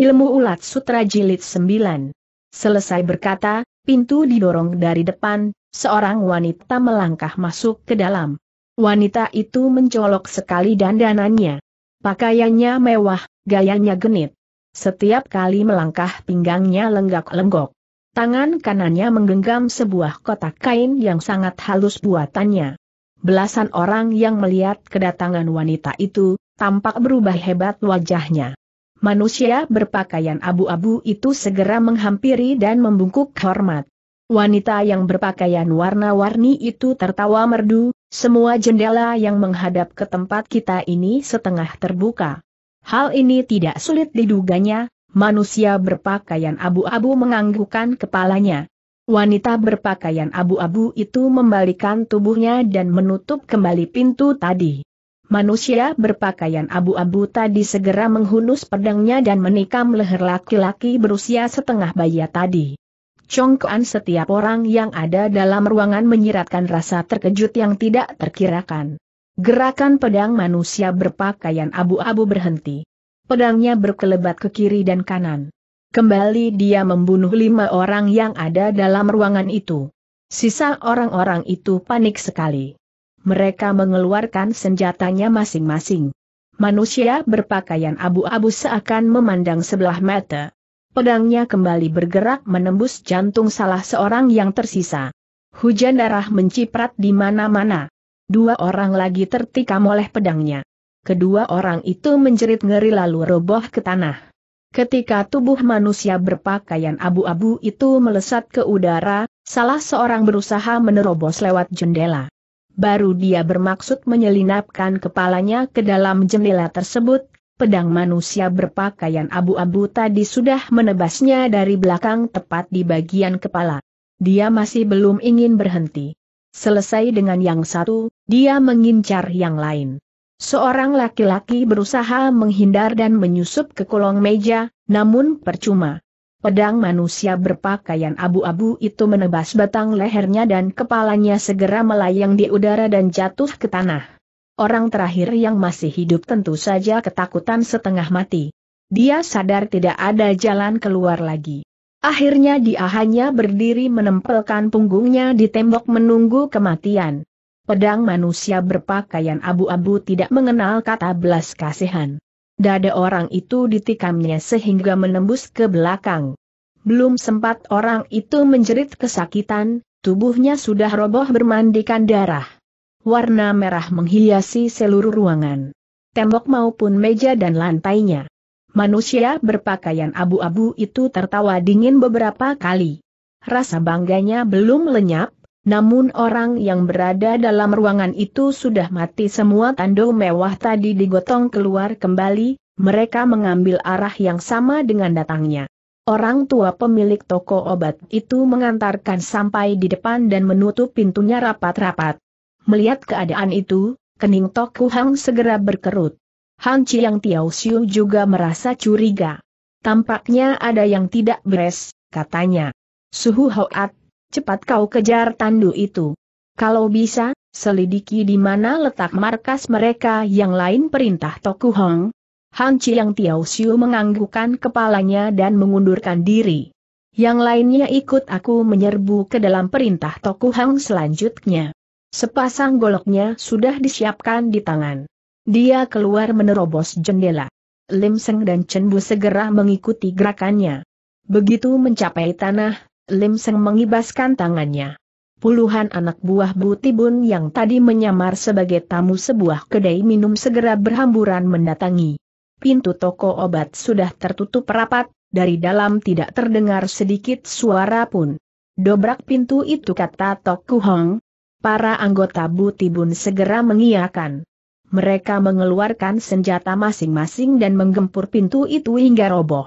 Ilmu ulat sutra jilid 9. Selesai berkata, pintu didorong dari depan, seorang wanita melangkah masuk ke dalam. Wanita itu mencolok sekali dandanannya. Pakaiannya mewah, gayanya genit. Setiap kali melangkah pinggangnya lenggak-lenggok. Tangan kanannya menggenggam sebuah kotak kain yang sangat halus buatannya. Belasan orang yang melihat kedatangan wanita itu, tampak berubah hebat wajahnya manusia berpakaian abu-abu itu segera menghampiri dan membungkuk hormat. Wanita yang berpakaian warna-warni itu tertawa merdu, semua jendela yang menghadap ke tempat kita ini setengah terbuka. Hal ini tidak sulit diduganya, manusia berpakaian abu-abu menganggukkan kepalanya. Wanita berpakaian abu-abu itu membalikan tubuhnya dan menutup kembali pintu tadi. Manusia berpakaian abu-abu tadi segera menghunus pedangnya dan menikam leher laki-laki berusia setengah bayi tadi. Congkoan setiap orang yang ada dalam ruangan menyiratkan rasa terkejut yang tidak terkirakan. Gerakan pedang manusia berpakaian abu-abu berhenti. Pedangnya berkelebat ke kiri dan kanan. Kembali dia membunuh lima orang yang ada dalam ruangan itu. Sisa orang-orang itu panik sekali. Mereka mengeluarkan senjatanya masing-masing. Manusia berpakaian abu-abu seakan memandang sebelah mata. Pedangnya kembali bergerak menembus jantung salah seorang yang tersisa. Hujan darah menciprat di mana-mana. Dua orang lagi tertikam oleh pedangnya. Kedua orang itu menjerit ngeri lalu roboh ke tanah. Ketika tubuh manusia berpakaian abu-abu itu melesat ke udara, salah seorang berusaha menerobos lewat jendela baru dia bermaksud menyelinapkan kepalanya ke dalam jendela tersebut, pedang manusia berpakaian abu-abu tadi sudah menebasnya dari belakang tepat di bagian kepala. Dia masih belum ingin berhenti. Selesai dengan yang satu, dia mengincar yang lain. Seorang laki-laki berusaha menghindar dan menyusup ke kolong meja, namun percuma. Pedang manusia berpakaian abu-abu itu menebas batang lehernya dan kepalanya segera melayang di udara dan jatuh ke tanah. Orang terakhir yang masih hidup tentu saja ketakutan setengah mati. Dia sadar tidak ada jalan keluar lagi. Akhirnya dia hanya berdiri menempelkan punggungnya di tembok menunggu kematian. Pedang manusia berpakaian abu-abu tidak mengenal kata belas kasihan. Dada orang itu ditikamnya sehingga menembus ke belakang. Belum sempat orang itu menjerit kesakitan, tubuhnya sudah roboh bermandikan darah. Warna merah menghiasi seluruh ruangan. Tembok maupun meja dan lantainya. Manusia berpakaian abu-abu itu tertawa dingin beberapa kali. Rasa bangganya belum lenyap, namun orang yang berada dalam ruangan itu sudah mati semua tando mewah tadi digotong keluar kembali, mereka mengambil arah yang sama dengan datangnya. Orang tua pemilik toko obat itu mengantarkan sampai di depan dan menutup pintunya rapat-rapat. Melihat keadaan itu, kening Toku Hang segera berkerut. Han Chiang Tiao Xiu juga merasa curiga. Tampaknya ada yang tidak beres, katanya. Suhu Hoat, cepat kau kejar tandu itu. Kalau bisa, selidiki di mana letak markas mereka yang lain perintah Toku Hong. Han Chiang Tiao Xiu menganggukkan kepalanya dan mengundurkan diri. Yang lainnya ikut aku menyerbu ke dalam perintah Toku Hong selanjutnya. Sepasang goloknya sudah disiapkan di tangan. Dia keluar menerobos jendela. Lim Seng dan Chen Bu segera mengikuti gerakannya. Begitu mencapai tanah, Lim Seng mengibaskan tangannya. Puluhan anak buah Butibun yang tadi menyamar sebagai tamu sebuah kedai minum segera berhamburan mendatangi. Pintu toko obat sudah tertutup rapat, dari dalam tidak terdengar sedikit suara pun. Dobrak pintu itu kata Tok Kuhong. Para anggota Butibun segera mengiakan. Mereka mengeluarkan senjata masing-masing dan menggempur pintu itu hingga roboh.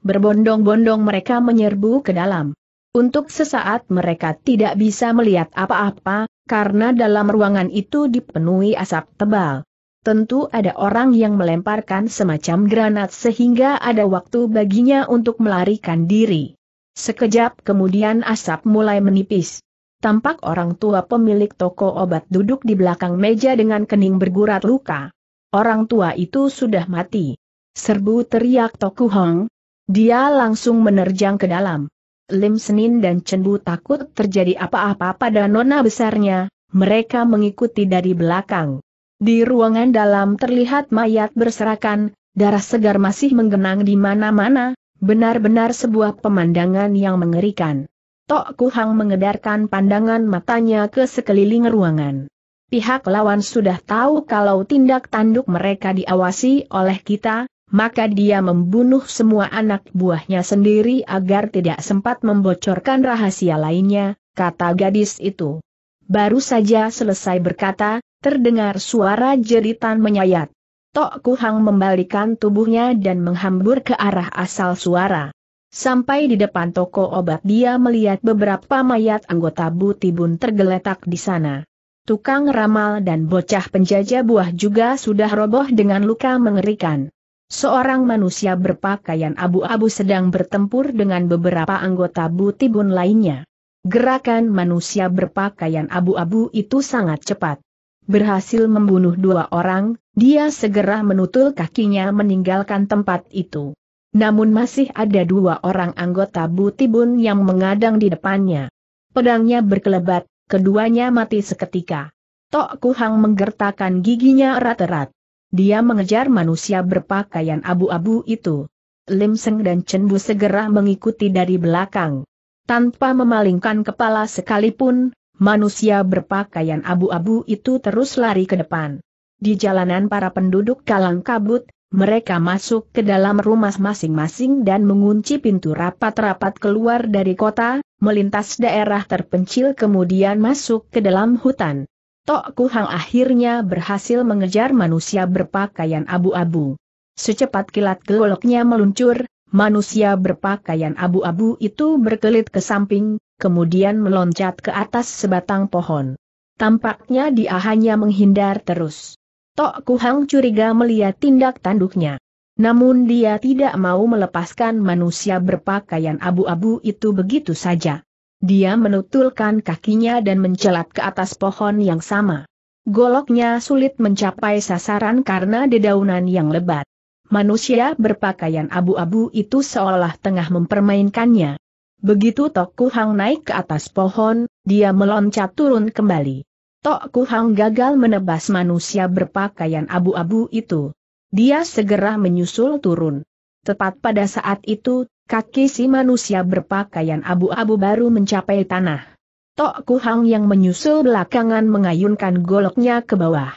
Berbondong-bondong mereka menyerbu ke dalam. Untuk sesaat mereka tidak bisa melihat apa-apa, karena dalam ruangan itu dipenuhi asap tebal. Tentu ada orang yang melemparkan semacam granat sehingga ada waktu baginya untuk melarikan diri. Sekejap kemudian asap mulai menipis. Tampak orang tua pemilik toko obat duduk di belakang meja dengan kening bergurat luka. Orang tua itu sudah mati. Serbu teriak Toku Hong. Dia langsung menerjang ke dalam. Lim Senin dan Cenbu takut terjadi apa-apa pada nona besarnya, mereka mengikuti dari belakang. Di ruangan dalam terlihat mayat berserakan, darah segar masih menggenang di mana-mana, benar-benar sebuah pemandangan yang mengerikan. Tok Kuhang mengedarkan pandangan matanya ke sekeliling ruangan. Pihak lawan sudah tahu kalau tindak tanduk mereka diawasi oleh kita, maka dia membunuh semua anak buahnya sendiri agar tidak sempat membocorkan rahasia lainnya, kata gadis itu. Baru saja selesai berkata, terdengar suara jeritan menyayat. Tok Kuhang membalikan tubuhnya dan menghambur ke arah asal suara. Sampai di depan toko obat dia melihat beberapa mayat anggota Butibun tergeletak di sana. Tukang ramal dan bocah penjajah buah juga sudah roboh dengan luka mengerikan. Seorang manusia berpakaian abu-abu sedang bertempur dengan beberapa anggota butibun lainnya. Gerakan manusia berpakaian abu-abu itu sangat cepat. Berhasil membunuh dua orang, dia segera menutul kakinya meninggalkan tempat itu. Namun masih ada dua orang anggota butibun yang mengadang di depannya. Pedangnya berkelebat, keduanya mati seketika. Tok Kuhang menggertakkan giginya erat-erat. Dia mengejar manusia berpakaian abu-abu itu. Lim Seng dan Chen Bu segera mengikuti dari belakang. Tanpa memalingkan kepala sekalipun, manusia berpakaian abu-abu itu terus lari ke depan. Di jalanan para penduduk kalang kabut, mereka masuk ke dalam rumah masing-masing dan mengunci pintu rapat-rapat keluar dari kota, melintas daerah terpencil kemudian masuk ke dalam hutan. Tok Kuhang akhirnya berhasil mengejar manusia berpakaian abu-abu. Secepat kilat goloknya meluncur, manusia berpakaian abu-abu itu berkelit ke samping, kemudian meloncat ke atas sebatang pohon. Tampaknya dia hanya menghindar terus. Tok Kuhang curiga melihat tindak tanduknya. Namun dia tidak mau melepaskan manusia berpakaian abu-abu itu begitu saja. Dia menutulkan kakinya dan mencelat ke atas pohon yang sama. Goloknya sulit mencapai sasaran karena dedaunan yang lebat. Manusia berpakaian abu-abu itu seolah tengah mempermainkannya. Begitu Tok Kuhang naik ke atas pohon, dia meloncat turun kembali. Tok Kuhang gagal menebas manusia berpakaian abu-abu itu. Dia segera menyusul turun. Tepat pada saat itu, Kaki si manusia berpakaian abu-abu baru mencapai tanah. Tok Kuhang yang menyusul belakangan mengayunkan goloknya ke bawah.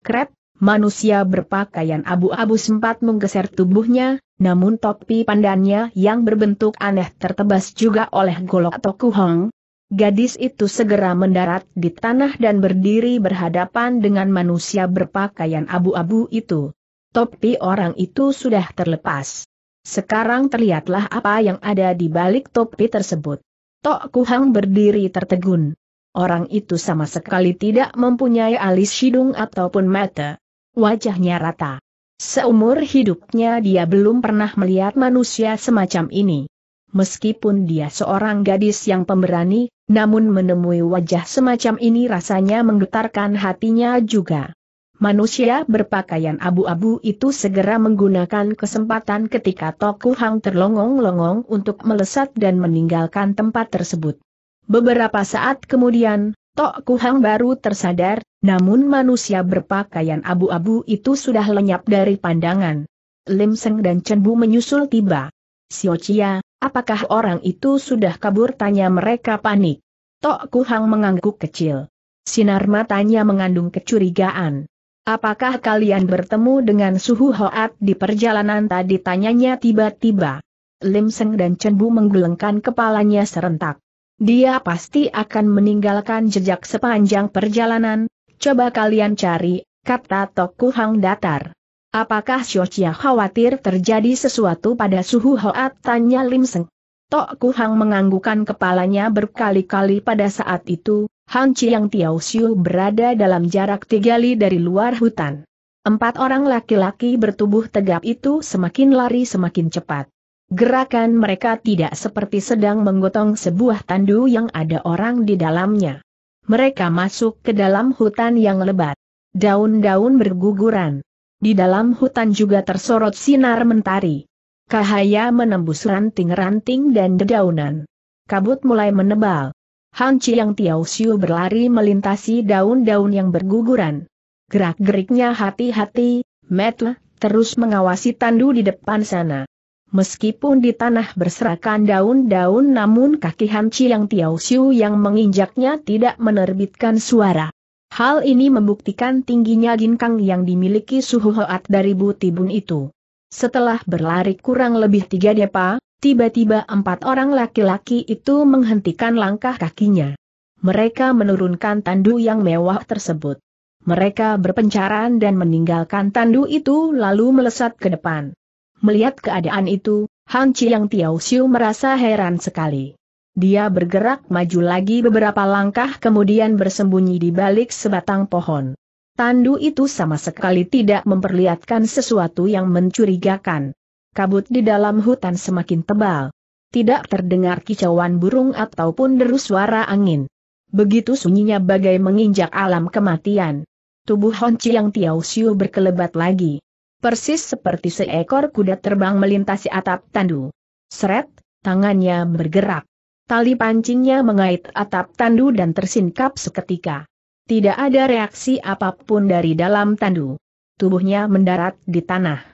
Krep, manusia berpakaian abu-abu sempat menggeser tubuhnya, namun topi pandannya yang berbentuk aneh tertebas juga oleh golok Tok Kuhang. Gadis itu segera mendarat di tanah dan berdiri berhadapan dengan manusia berpakaian abu-abu itu. Topi orang itu sudah terlepas. Sekarang terlihatlah apa yang ada di balik topi tersebut. Tok Kuhang berdiri tertegun. Orang itu sama sekali tidak mempunyai alis hidung ataupun mata. Wajahnya rata. Seumur hidupnya dia belum pernah melihat manusia semacam ini. Meskipun dia seorang gadis yang pemberani, namun menemui wajah semacam ini rasanya menggetarkan hatinya juga. Manusia berpakaian abu-abu itu segera menggunakan kesempatan ketika Toku Hang terlongong-longong untuk melesat dan meninggalkan tempat tersebut. Beberapa saat kemudian, Toku Hang baru tersadar, namun manusia berpakaian abu-abu itu sudah lenyap dari pandangan. Lim Seng dan Chen Bu menyusul tiba. Sio Chia, apakah orang itu sudah kabur? Tanya mereka panik. Toku Hang mengangguk kecil. Sinar matanya mengandung kecurigaan. Apakah kalian bertemu dengan suhu hoat di perjalanan tadi tanyanya tiba-tiba. Lim Seng dan Chen Bu menggelengkan kepalanya serentak. Dia pasti akan meninggalkan jejak sepanjang perjalanan, coba kalian cari, kata Toku Hang Datar. Apakah Xiochia khawatir terjadi sesuatu pada suhu hoat tanya Lim Seng. Tok Kuhang menganggukan kepalanya berkali-kali pada saat itu, Han Chiang Tiao Xiu berada dalam jarak tiga li dari luar hutan. Empat orang laki-laki bertubuh tegap itu semakin lari semakin cepat. Gerakan mereka tidak seperti sedang menggotong sebuah tandu yang ada orang di dalamnya. Mereka masuk ke dalam hutan yang lebat. Daun-daun berguguran. Di dalam hutan juga tersorot sinar mentari. Cahaya menembus ranting-ranting dan dedaunan. Kabut mulai menebal. Han yang Tiao Xiu berlari melintasi daun-daun yang berguguran. Gerak-geriknya hati-hati, Metle, terus mengawasi Tandu di depan sana. Meskipun di tanah berserakan daun-daun namun kaki Han yang Tiao Xiu yang menginjaknya tidak menerbitkan suara. Hal ini membuktikan tingginya ginkang yang dimiliki suhu hoat dari butibun itu. Setelah berlari kurang lebih tiga depa, Tiba-tiba empat orang laki-laki itu menghentikan langkah kakinya. Mereka menurunkan tandu yang mewah tersebut. Mereka berpencaran dan meninggalkan tandu itu lalu melesat ke depan. Melihat keadaan itu, Han yang Tiao Xiu merasa heran sekali. Dia bergerak maju lagi beberapa langkah kemudian bersembunyi di balik sebatang pohon. Tandu itu sama sekali tidak memperlihatkan sesuatu yang mencurigakan kabut di dalam hutan semakin tebal. Tidak terdengar kicauan burung ataupun deru suara angin. Begitu sunyinya bagai menginjak alam kematian. Tubuh Honci yang Tiao Siu berkelebat lagi. Persis seperti seekor kuda terbang melintasi atap tandu. Seret, tangannya bergerak. Tali pancingnya mengait atap tandu dan tersingkap seketika. Tidak ada reaksi apapun dari dalam tandu. Tubuhnya mendarat di tanah.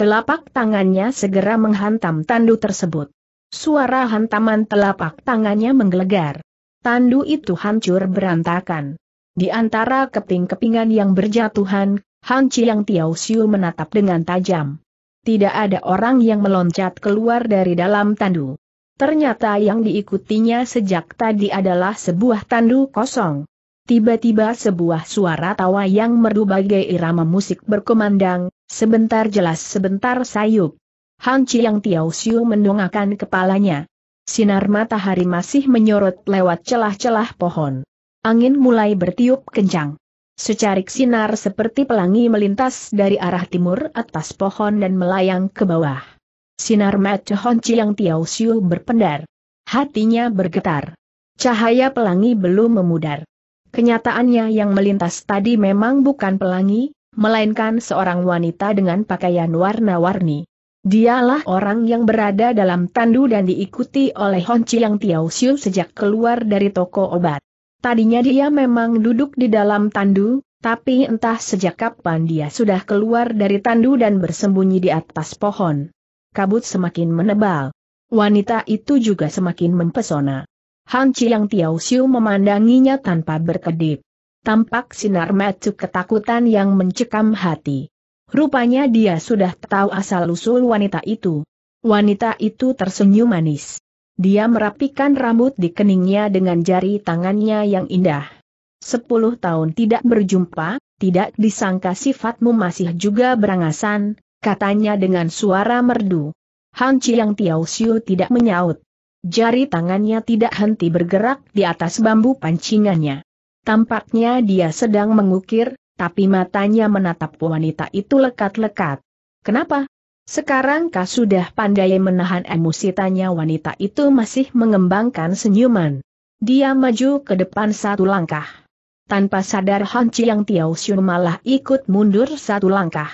Telapak tangannya segera menghantam tandu tersebut. Suara hantaman telapak tangannya menggelegar. Tandu itu hancur berantakan. Di antara keping-kepingan yang berjatuhan, Han Chiang Tiao Siu menatap dengan tajam. Tidak ada orang yang meloncat keluar dari dalam tandu. Ternyata yang diikutinya sejak tadi adalah sebuah tandu kosong. Tiba-tiba sebuah suara tawa yang merdu bagai irama musik berkumandang, Sebentar jelas sebentar sayup. Hang Chiang Tiao Siu mendongakkan kepalanya. Sinar matahari masih menyorot lewat celah-celah pohon. Angin mulai bertiup kencang. Secarik sinar seperti pelangi melintas dari arah timur atas pohon dan melayang ke bawah. Sinar mata Han Chiang Tiao Siu berpendar. Hatinya bergetar. Cahaya pelangi belum memudar. Kenyataannya yang melintas tadi memang bukan pelangi, melainkan seorang wanita dengan pakaian warna-warni. Dialah orang yang berada dalam tandu dan diikuti oleh Hon yang Tiao Xiu sejak keluar dari toko obat. Tadinya dia memang duduk di dalam tandu, tapi entah sejak kapan dia sudah keluar dari tandu dan bersembunyi di atas pohon. Kabut semakin menebal. Wanita itu juga semakin mempesona. Han Chiang Tiao Xiu memandanginya tanpa berkedip tampak sinar mata ketakutan yang mencekam hati. Rupanya dia sudah tahu asal-usul wanita itu. Wanita itu tersenyum manis. Dia merapikan rambut di keningnya dengan jari tangannya yang indah. Sepuluh tahun tidak berjumpa, tidak disangka sifatmu masih juga berangasan, katanya dengan suara merdu. Han Chiang Tiao Siu tidak menyaut. Jari tangannya tidak henti bergerak di atas bambu pancingannya. Tampaknya dia sedang mengukir, tapi matanya menatap wanita itu lekat-lekat. Kenapa? Sekarang kau sudah pandai menahan emosi tanya wanita itu masih mengembangkan senyuman. Dia maju ke depan satu langkah. Tanpa sadar Han Chiang Tiao Xiu malah ikut mundur satu langkah.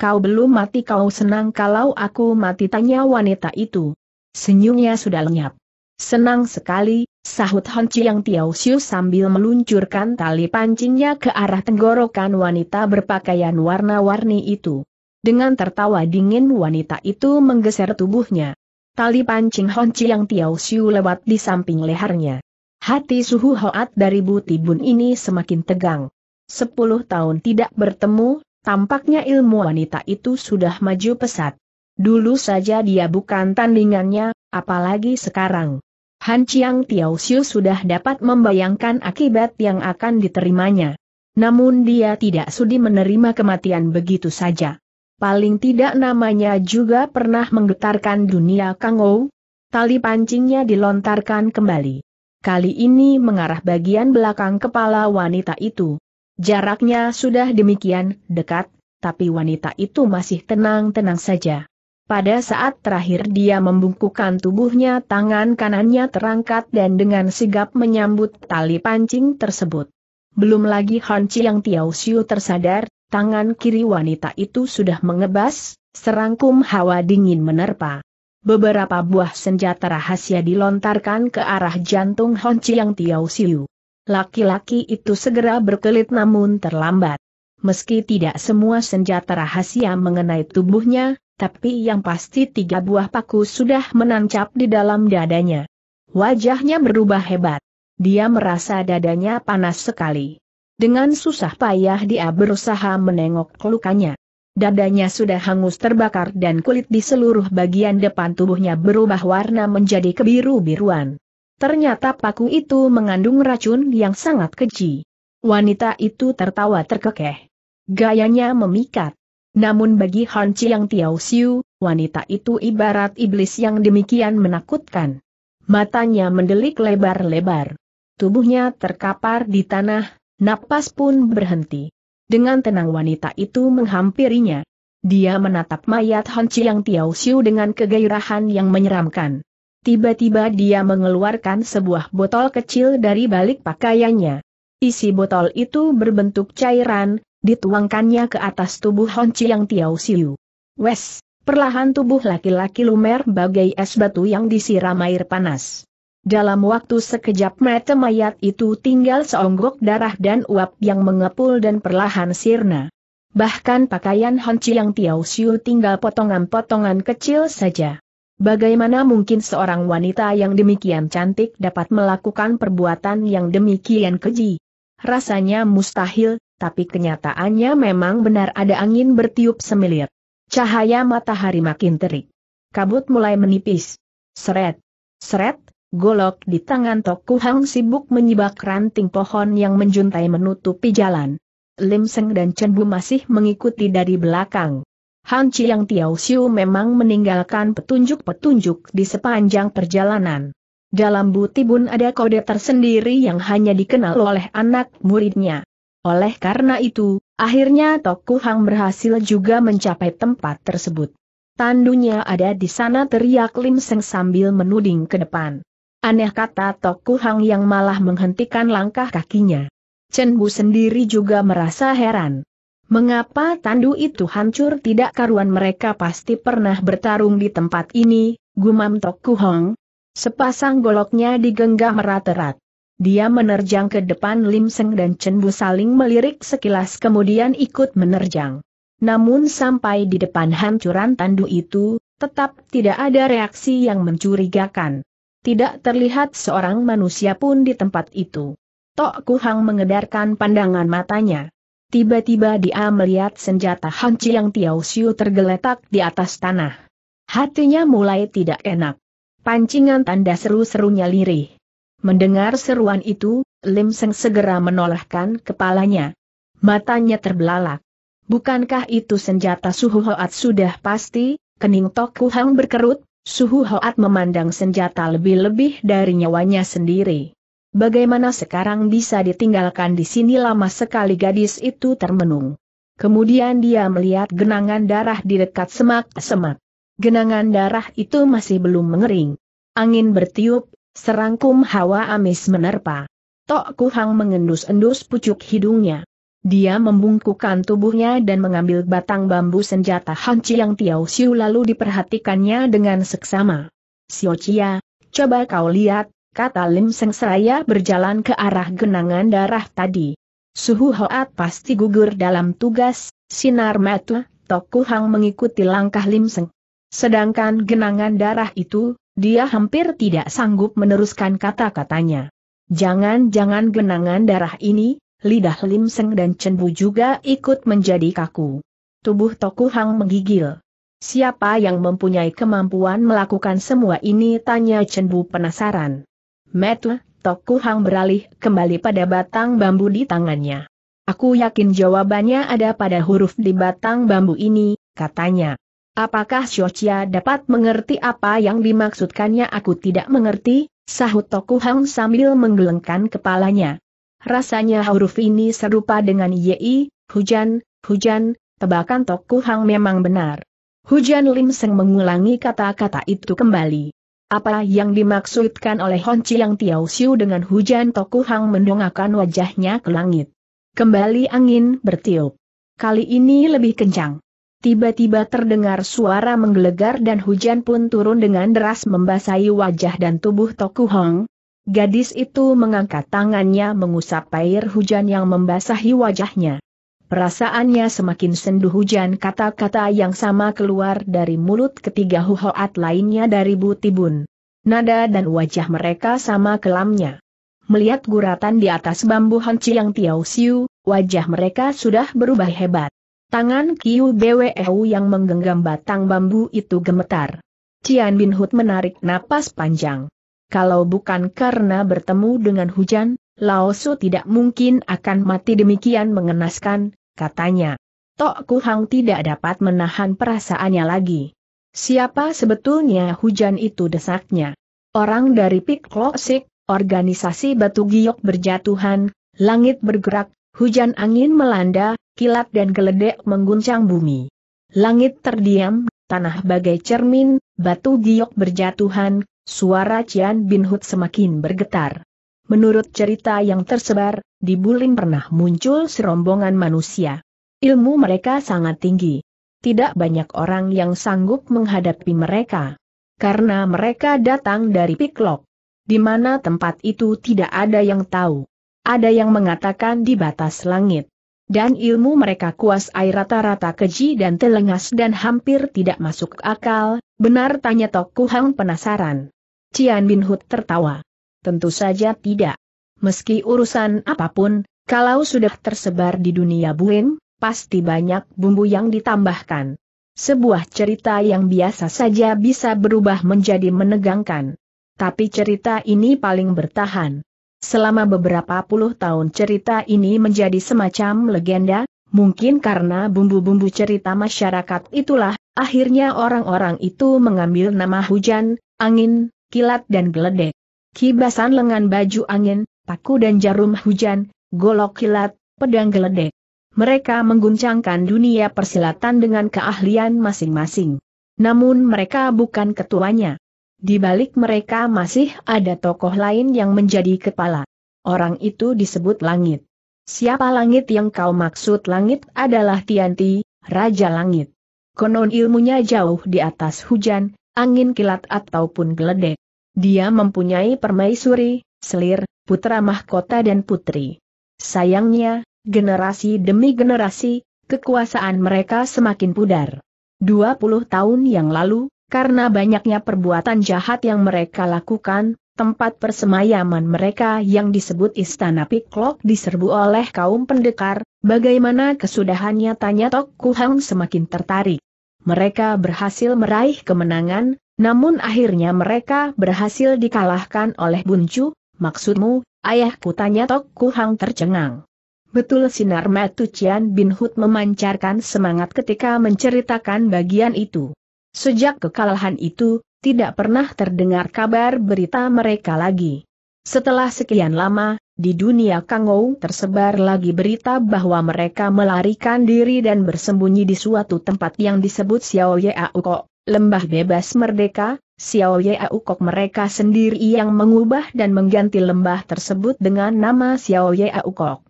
Kau belum mati kau senang kalau aku mati tanya wanita itu. Senyumnya sudah lenyap. Senang sekali, Sahut Hon Chiang Tiao Xiu sambil meluncurkan tali pancingnya ke arah tenggorokan wanita berpakaian warna-warni itu. Dengan tertawa dingin wanita itu menggeser tubuhnya. Tali pancing Hon Chiang Tiao Xiu lewat di samping lehernya. Hati suhu hoat dari Butibun Bun ini semakin tegang. Sepuluh tahun tidak bertemu, tampaknya ilmu wanita itu sudah maju pesat. Dulu saja dia bukan tandingannya, apalagi sekarang. Han Chiang Tiao Xiu sudah dapat membayangkan akibat yang akan diterimanya. Namun dia tidak sudi menerima kematian begitu saja. Paling tidak namanya juga pernah menggetarkan dunia Kang Ou. Tali pancingnya dilontarkan kembali. Kali ini mengarah bagian belakang kepala wanita itu. Jaraknya sudah demikian dekat, tapi wanita itu masih tenang-tenang saja. Pada saat terakhir dia membungkukan tubuhnya tangan kanannya terangkat dan dengan sigap menyambut tali pancing tersebut. Belum lagi Han Chi yang Tiao Xiu tersadar, tangan kiri wanita itu sudah mengebas, serangkum hawa dingin menerpa. Beberapa buah senjata rahasia dilontarkan ke arah jantung Han Chi yang Tiao Xiu. Laki-laki itu segera berkelit namun terlambat. Meski tidak semua senjata rahasia mengenai tubuhnya, tapi yang pasti tiga buah paku sudah menancap di dalam dadanya. Wajahnya berubah hebat. Dia merasa dadanya panas sekali. Dengan susah payah dia berusaha menengok lukanya. Dadanya sudah hangus terbakar dan kulit di seluruh bagian depan tubuhnya berubah warna menjadi kebiru-biruan. Ternyata paku itu mengandung racun yang sangat keji. Wanita itu tertawa terkekeh. Gayanya memikat. Namun bagi Han Chiang Tiao Siu, wanita itu ibarat iblis yang demikian menakutkan. Matanya mendelik lebar-lebar. Tubuhnya terkapar di tanah, napas pun berhenti. Dengan tenang wanita itu menghampirinya. Dia menatap mayat Han Chiang Tiao Siu dengan kegairahan yang menyeramkan. Tiba-tiba dia mengeluarkan sebuah botol kecil dari balik pakaiannya. Isi botol itu berbentuk cairan, dituangkannya ke atas tubuh Honci yang Tiao Siu. Wes, perlahan tubuh laki-laki lumer bagai es batu yang disiram air panas. Dalam waktu sekejap mata mayat itu tinggal seonggok darah dan uap yang mengepul dan perlahan sirna. Bahkan pakaian Honci yang Tiao Siu tinggal potongan-potongan kecil saja. Bagaimana mungkin seorang wanita yang demikian cantik dapat melakukan perbuatan yang demikian keji? Rasanya mustahil, tapi kenyataannya memang benar ada angin bertiup semilir. Cahaya matahari makin terik. Kabut mulai menipis. Seret. Seret, golok di tangan Toku Hang sibuk menyibak ranting pohon yang menjuntai menutupi jalan. Lim Seng dan Chen Bu masih mengikuti dari belakang. Han yang Tiao Xiu memang meninggalkan petunjuk-petunjuk di sepanjang perjalanan. Dalam butibun ada kode tersendiri yang hanya dikenal oleh anak muridnya. Oleh karena itu, akhirnya Toku Hang berhasil juga mencapai tempat tersebut. Tandunya ada di sana teriak Lim Seng sambil menuding ke depan. Aneh kata Toku Hang yang malah menghentikan langkah kakinya. Chen Bu sendiri juga merasa heran. Mengapa tandu itu hancur tidak karuan mereka pasti pernah bertarung di tempat ini, gumam Toku Hang. Sepasang goloknya digenggam erat-erat. Dia menerjang ke depan Lim Seng dan Chen Bu saling melirik sekilas kemudian ikut menerjang. Namun sampai di depan hancuran tandu itu, tetap tidak ada reaksi yang mencurigakan. Tidak terlihat seorang manusia pun di tempat itu. Tok Ku Hang mengedarkan pandangan matanya. Tiba-tiba dia melihat senjata Hanci yang Tiao Xiu tergeletak di atas tanah. Hatinya mulai tidak enak. Pancingan tanda seru-serunya lirih. Mendengar seruan itu, Lim Seng segera menolehkan kepalanya. Matanya terbelalak. Bukankah itu senjata Suhu Hoat sudah pasti, kening Toku Hang berkerut, Suhu Hoat memandang senjata lebih-lebih dari nyawanya sendiri. Bagaimana sekarang bisa ditinggalkan di sini lama sekali gadis itu termenung. Kemudian dia melihat genangan darah di dekat semak-semak. Genangan darah itu masih belum mengering. Angin bertiup, Serangkum hawa amis menerpa. Tok Kuhang mengendus-endus pucuk hidungnya. Dia membungkukkan tubuhnya dan mengambil batang bambu senjata Hanci yang Tiao Xiu lalu diperhatikannya dengan seksama. Xiao Chia, coba kau lihat, kata Lim Seng Seraya berjalan ke arah genangan darah tadi. Suhu Hoat pasti gugur dalam tugas, sinar mata, Tok Kuhang mengikuti langkah Lim Seng. Sedangkan genangan darah itu, dia hampir tidak sanggup meneruskan kata-katanya. Jangan-jangan genangan darah ini, lidah Lim Seng dan Chen Bu juga ikut menjadi kaku. Tubuh Toku Hang menggigil. Siapa yang mempunyai kemampuan melakukan semua ini? Tanya Chen Bu penasaran. Metu, Toku Hang beralih kembali pada batang bambu di tangannya. Aku yakin jawabannya ada pada huruf di batang bambu ini, katanya. Apakah Shochia dapat mengerti apa yang dimaksudkannya aku tidak mengerti? Sahut Toku Hang sambil menggelengkan kepalanya. Rasanya huruf ini serupa dengan Yi, hujan, hujan, tebakan Toku Hang memang benar. Hujan Lim Seng mengulangi kata-kata itu kembali. Apa yang dimaksudkan oleh Hon Chiang Tiao Xiu dengan hujan Toku Hang mendongakkan wajahnya ke langit. Kembali angin bertiup. Kali ini lebih kencang. Tiba-tiba terdengar suara menggelegar dan hujan pun turun dengan deras membasahi wajah dan tubuh Toku Hong. Gadis itu mengangkat tangannya mengusap air hujan yang membasahi wajahnya. Perasaannya semakin sendu hujan kata-kata yang sama keluar dari mulut ketiga huhoat lainnya dari Butibun. Nada dan wajah mereka sama kelamnya. Melihat guratan di atas bambu hanci yang Tiao Siu, wajah mereka sudah berubah hebat. Tangan Kiu Bwu yang menggenggam batang bambu itu gemetar. Cian Bin Hut menarik napas panjang. Kalau bukan karena bertemu dengan hujan, Lao Su tidak mungkin akan mati demikian mengenaskan, katanya. Tok Hang tidak dapat menahan perasaannya lagi. Siapa sebetulnya hujan itu desaknya? Orang dari Piklosik, organisasi batu giok berjatuhan, langit bergerak, Hujan angin melanda, kilat dan geledek mengguncang bumi. Langit terdiam, tanah bagai cermin, batu giok berjatuhan, suara Cian Bin Hud semakin bergetar. Menurut cerita yang tersebar, di Bulim pernah muncul serombongan manusia. Ilmu mereka sangat tinggi. Tidak banyak orang yang sanggup menghadapi mereka. Karena mereka datang dari Piklok. Di mana tempat itu tidak ada yang tahu. Ada yang mengatakan di batas langit. Dan ilmu mereka kuas air rata-rata keji dan telengas dan hampir tidak masuk akal, benar tanya Tok Kuhang penasaran. Cian Bin Hut tertawa. Tentu saja tidak. Meski urusan apapun, kalau sudah tersebar di dunia buing, pasti banyak bumbu yang ditambahkan. Sebuah cerita yang biasa saja bisa berubah menjadi menegangkan. Tapi cerita ini paling bertahan. Selama beberapa puluh tahun cerita ini menjadi semacam legenda, mungkin karena bumbu-bumbu cerita masyarakat itulah, akhirnya orang-orang itu mengambil nama hujan, angin, kilat dan geledek. Kibasan lengan baju angin, paku dan jarum hujan, golok kilat, pedang geledek. Mereka mengguncangkan dunia persilatan dengan keahlian masing-masing. Namun mereka bukan ketuanya. Di balik mereka masih ada tokoh lain yang menjadi kepala. Orang itu disebut Langit. Siapa Langit yang kau maksud Langit adalah Tianti, Raja Langit. Konon ilmunya jauh di atas hujan, angin kilat ataupun geledek. Dia mempunyai permaisuri, selir, putra mahkota dan putri. Sayangnya, generasi demi generasi, kekuasaan mereka semakin pudar. 20 tahun yang lalu, karena banyaknya perbuatan jahat yang mereka lakukan, tempat persemayaman mereka yang disebut Istana Piklok diserbu oleh kaum pendekar, bagaimana kesudahannya tanya Tok Kuhang semakin tertarik. Mereka berhasil meraih kemenangan, namun akhirnya mereka berhasil dikalahkan oleh Buncu, maksudmu, ayahku tanya Tok Kuhang tercengang. Betul sinar Matu Cian Bin Hud memancarkan semangat ketika menceritakan bagian itu. Sejak kekalahan itu, tidak pernah terdengar kabar berita mereka lagi. Setelah sekian lama, di dunia Kangou tersebar lagi berita bahwa mereka melarikan diri dan bersembunyi di suatu tempat yang disebut Xiao Aukok, lembah bebas merdeka, Xiao Aukok mereka sendiri yang mengubah dan mengganti lembah tersebut dengan nama Xiao Aukok.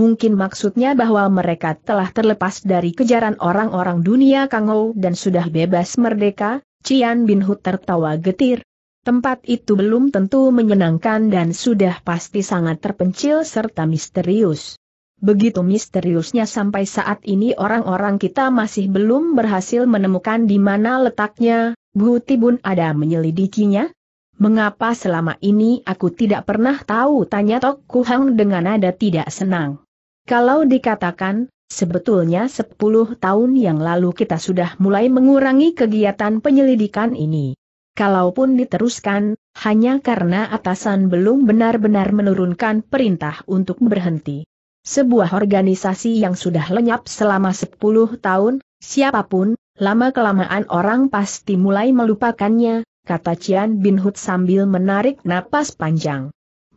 Mungkin maksudnya bahwa mereka telah terlepas dari kejaran orang-orang dunia Kangou dan sudah bebas merdeka, Cian Bin Hu tertawa getir. Tempat itu belum tentu menyenangkan dan sudah pasti sangat terpencil serta misterius. Begitu misteriusnya sampai saat ini orang-orang kita masih belum berhasil menemukan di mana letaknya, Bu Tibun ada menyelidikinya? Mengapa selama ini aku tidak pernah tahu tanya Tok Kuhang dengan nada tidak senang. Kalau dikatakan, sebetulnya 10 tahun yang lalu kita sudah mulai mengurangi kegiatan penyelidikan ini. Kalaupun diteruskan, hanya karena atasan belum benar-benar menurunkan perintah untuk berhenti. Sebuah organisasi yang sudah lenyap selama 10 tahun, siapapun, lama-kelamaan orang pasti mulai melupakannya, kata Cian Bin Hud sambil menarik napas panjang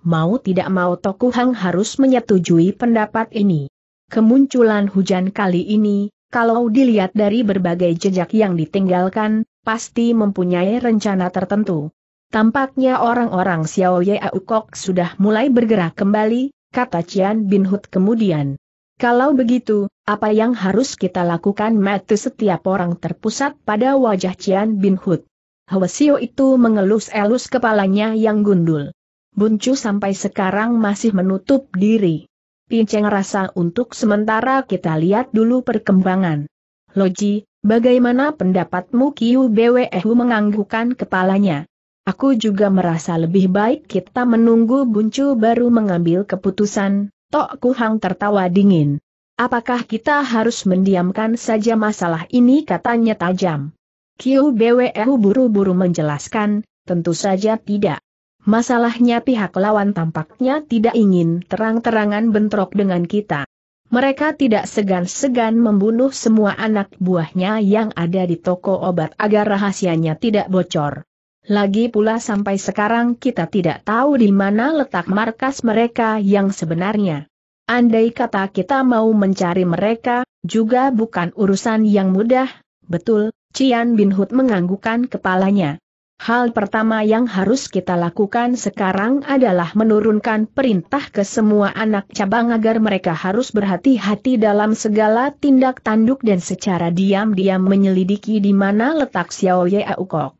mau tidak mau Tokuhang harus menyetujui pendapat ini. Kemunculan hujan kali ini, kalau dilihat dari berbagai jejak yang ditinggalkan, pasti mempunyai rencana tertentu. Tampaknya orang-orang Xiao Ye Aukok sudah mulai bergerak kembali, kata Cian Bin Hud kemudian. Kalau begitu, apa yang harus kita lakukan mati setiap orang terpusat pada wajah Cian Bin Hud? Hwasio itu mengelus-elus kepalanya yang gundul. Buncu sampai sekarang masih menutup diri. Pinceng rasa untuk sementara kita lihat dulu perkembangan. Loji, bagaimana pendapatmu Kiu Bwehu menganggukkan kepalanya. Aku juga merasa lebih baik kita menunggu Buncu baru mengambil keputusan, Tok Kuhang tertawa dingin. Apakah kita harus mendiamkan saja masalah ini katanya tajam. Kiu Bwehu buru-buru menjelaskan, tentu saja tidak. Masalahnya pihak lawan tampaknya tidak ingin terang-terangan bentrok dengan kita. Mereka tidak segan-segan membunuh semua anak buahnya yang ada di toko obat agar rahasianya tidak bocor. Lagi pula sampai sekarang kita tidak tahu di mana letak markas mereka yang sebenarnya. Andai kata kita mau mencari mereka, juga bukan urusan yang mudah, betul, Cian Bin Hud menganggukan kepalanya. Hal pertama yang harus kita lakukan sekarang adalah menurunkan perintah ke semua anak cabang agar mereka harus berhati-hati dalam segala tindak tanduk dan secara diam-diam menyelidiki di mana letak Xiao Ye Aukok.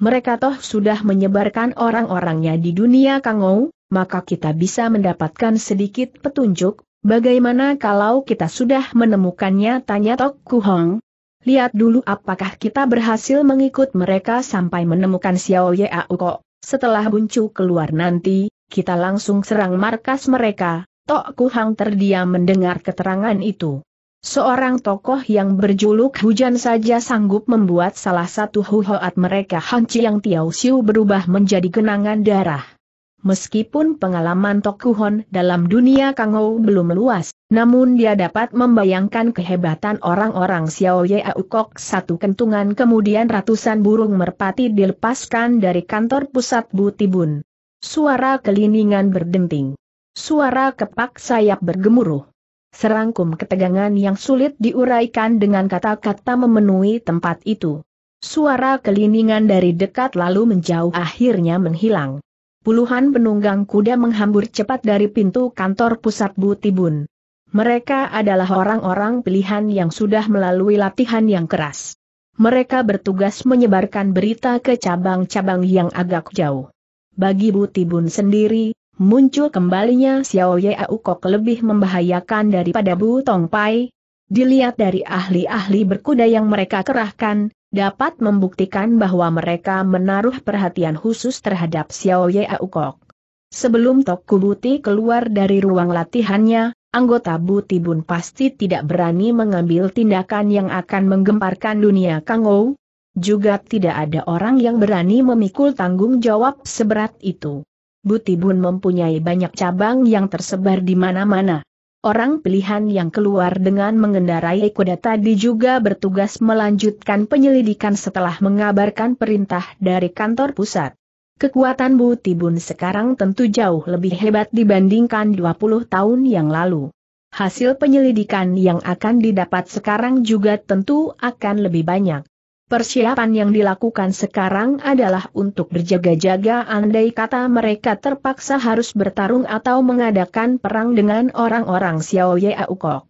Mereka toh sudah menyebarkan orang-orangnya di dunia Kangou, maka kita bisa mendapatkan sedikit petunjuk, bagaimana kalau kita sudah menemukannya tanya Tok Kuhong, Lihat dulu apakah kita berhasil mengikut mereka sampai menemukan Xiao Yao Ko. Setelah buncu keluar nanti, kita langsung serang markas mereka. Tok Kuhang terdiam mendengar keterangan itu. Seorang tokoh yang berjuluk hujan saja sanggup membuat salah satu huhoat mereka Hanci yang Tiao Xiu berubah menjadi genangan darah. Meskipun pengalaman Tok Tokuhon dalam dunia Kangou belum luas, namun dia dapat membayangkan kehebatan orang-orang Xiao Ye Aukok satu kentungan kemudian ratusan burung merpati dilepaskan dari kantor pusat Butibun. Suara keliningan berdenting. Suara kepak sayap bergemuruh. Serangkum ketegangan yang sulit diuraikan dengan kata-kata memenuhi tempat itu. Suara keliningan dari dekat lalu menjauh akhirnya menghilang. Puluhan penunggang kuda menghambur cepat dari pintu kantor pusat Butibun. Mereka adalah orang-orang pilihan yang sudah melalui latihan yang keras. Mereka bertugas menyebarkan berita ke cabang-cabang yang agak jauh. Bagi Butibun sendiri, muncul kembalinya Xiao Ye Aukok lebih membahayakan daripada Bu Tong Pai. Dilihat dari ahli-ahli berkuda yang mereka kerahkan, dapat membuktikan bahwa mereka menaruh perhatian khusus terhadap Xiao Ye Aukok. Sebelum Tok Kubuti keluar dari ruang latihannya, anggota Butibun pasti tidak berani mengambil tindakan yang akan menggemparkan dunia Kangou. Juga tidak ada orang yang berani memikul tanggung jawab seberat itu. Butibun mempunyai banyak cabang yang tersebar di mana-mana. Orang pilihan yang keluar dengan mengendarai kuda tadi juga bertugas melanjutkan penyelidikan setelah mengabarkan perintah dari kantor pusat. Kekuatan Bu Tibun sekarang tentu jauh lebih hebat dibandingkan 20 tahun yang lalu. Hasil penyelidikan yang akan didapat sekarang juga tentu akan lebih banyak. Persiapan yang dilakukan sekarang adalah untuk berjaga-jaga andai kata mereka terpaksa harus bertarung atau mengadakan perang dengan orang-orang Xiao Ye Aukok.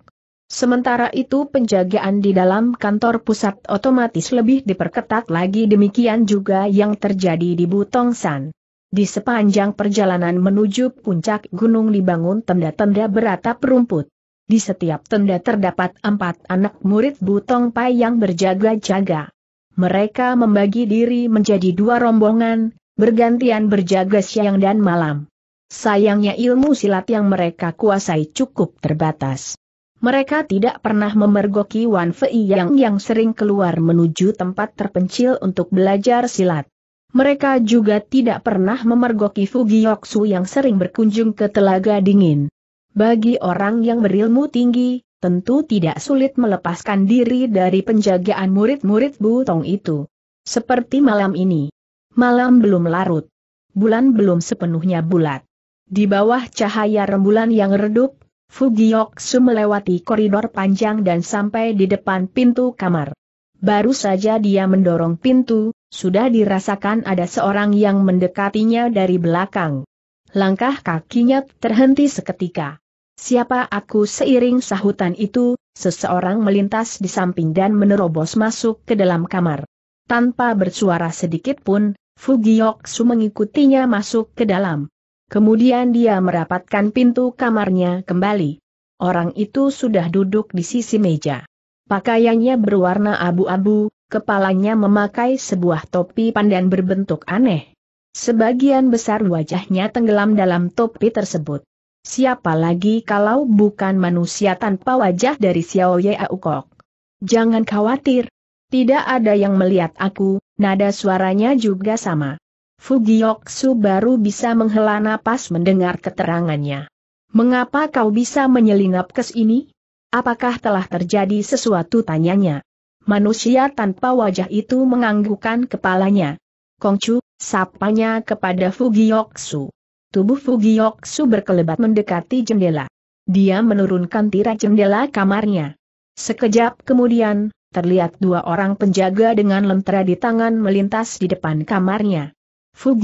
Sementara itu penjagaan di dalam kantor pusat otomatis lebih diperketat lagi demikian juga yang terjadi di Butongsan. Di sepanjang perjalanan menuju puncak gunung dibangun tenda-tenda beratap rumput. Di setiap tenda terdapat empat anak murid Butong Pai yang berjaga-jaga. Mereka membagi diri menjadi dua rombongan, bergantian berjaga siang dan malam. Sayangnya ilmu silat yang mereka kuasai cukup terbatas. Mereka tidak pernah memergoki Wan Fei Yang yang sering keluar menuju tempat terpencil untuk belajar silat. Mereka juga tidak pernah memergoki Fugiyoksu yang sering berkunjung ke telaga dingin. Bagi orang yang berilmu tinggi, tentu tidak sulit melepaskan diri dari penjagaan murid-murid Butong itu. Seperti malam ini. Malam belum larut. Bulan belum sepenuhnya bulat. Di bawah cahaya rembulan yang redup, Fugioksu melewati koridor panjang dan sampai di depan pintu kamar. Baru saja dia mendorong pintu, sudah dirasakan ada seorang yang mendekatinya dari belakang. Langkah kakinya terhenti seketika. Siapa aku seiring sahutan itu, seseorang melintas di samping dan menerobos masuk ke dalam kamar. Tanpa bersuara sedikit pun, Fugioksu mengikutinya masuk ke dalam. Kemudian dia merapatkan pintu kamarnya kembali. Orang itu sudah duduk di sisi meja. Pakaiannya berwarna abu-abu, kepalanya memakai sebuah topi pandan berbentuk aneh. Sebagian besar wajahnya tenggelam dalam topi tersebut. Siapa lagi kalau bukan manusia tanpa wajah dari Xiao Ye Aukok? Jangan khawatir. Tidak ada yang melihat aku, nada suaranya juga sama. Fugioksu baru bisa menghela napas mendengar keterangannya. Mengapa kau bisa menyelinap ke sini? Apakah telah terjadi sesuatu tanyanya? Manusia tanpa wajah itu menganggukkan kepalanya. Kongcu, sapanya kepada Fugioksu. Tubuh Fugioksu berkelebat mendekati jendela. Dia menurunkan tirai jendela kamarnya. Sekejap kemudian, terlihat dua orang penjaga dengan lentera di tangan melintas di depan kamarnya. Su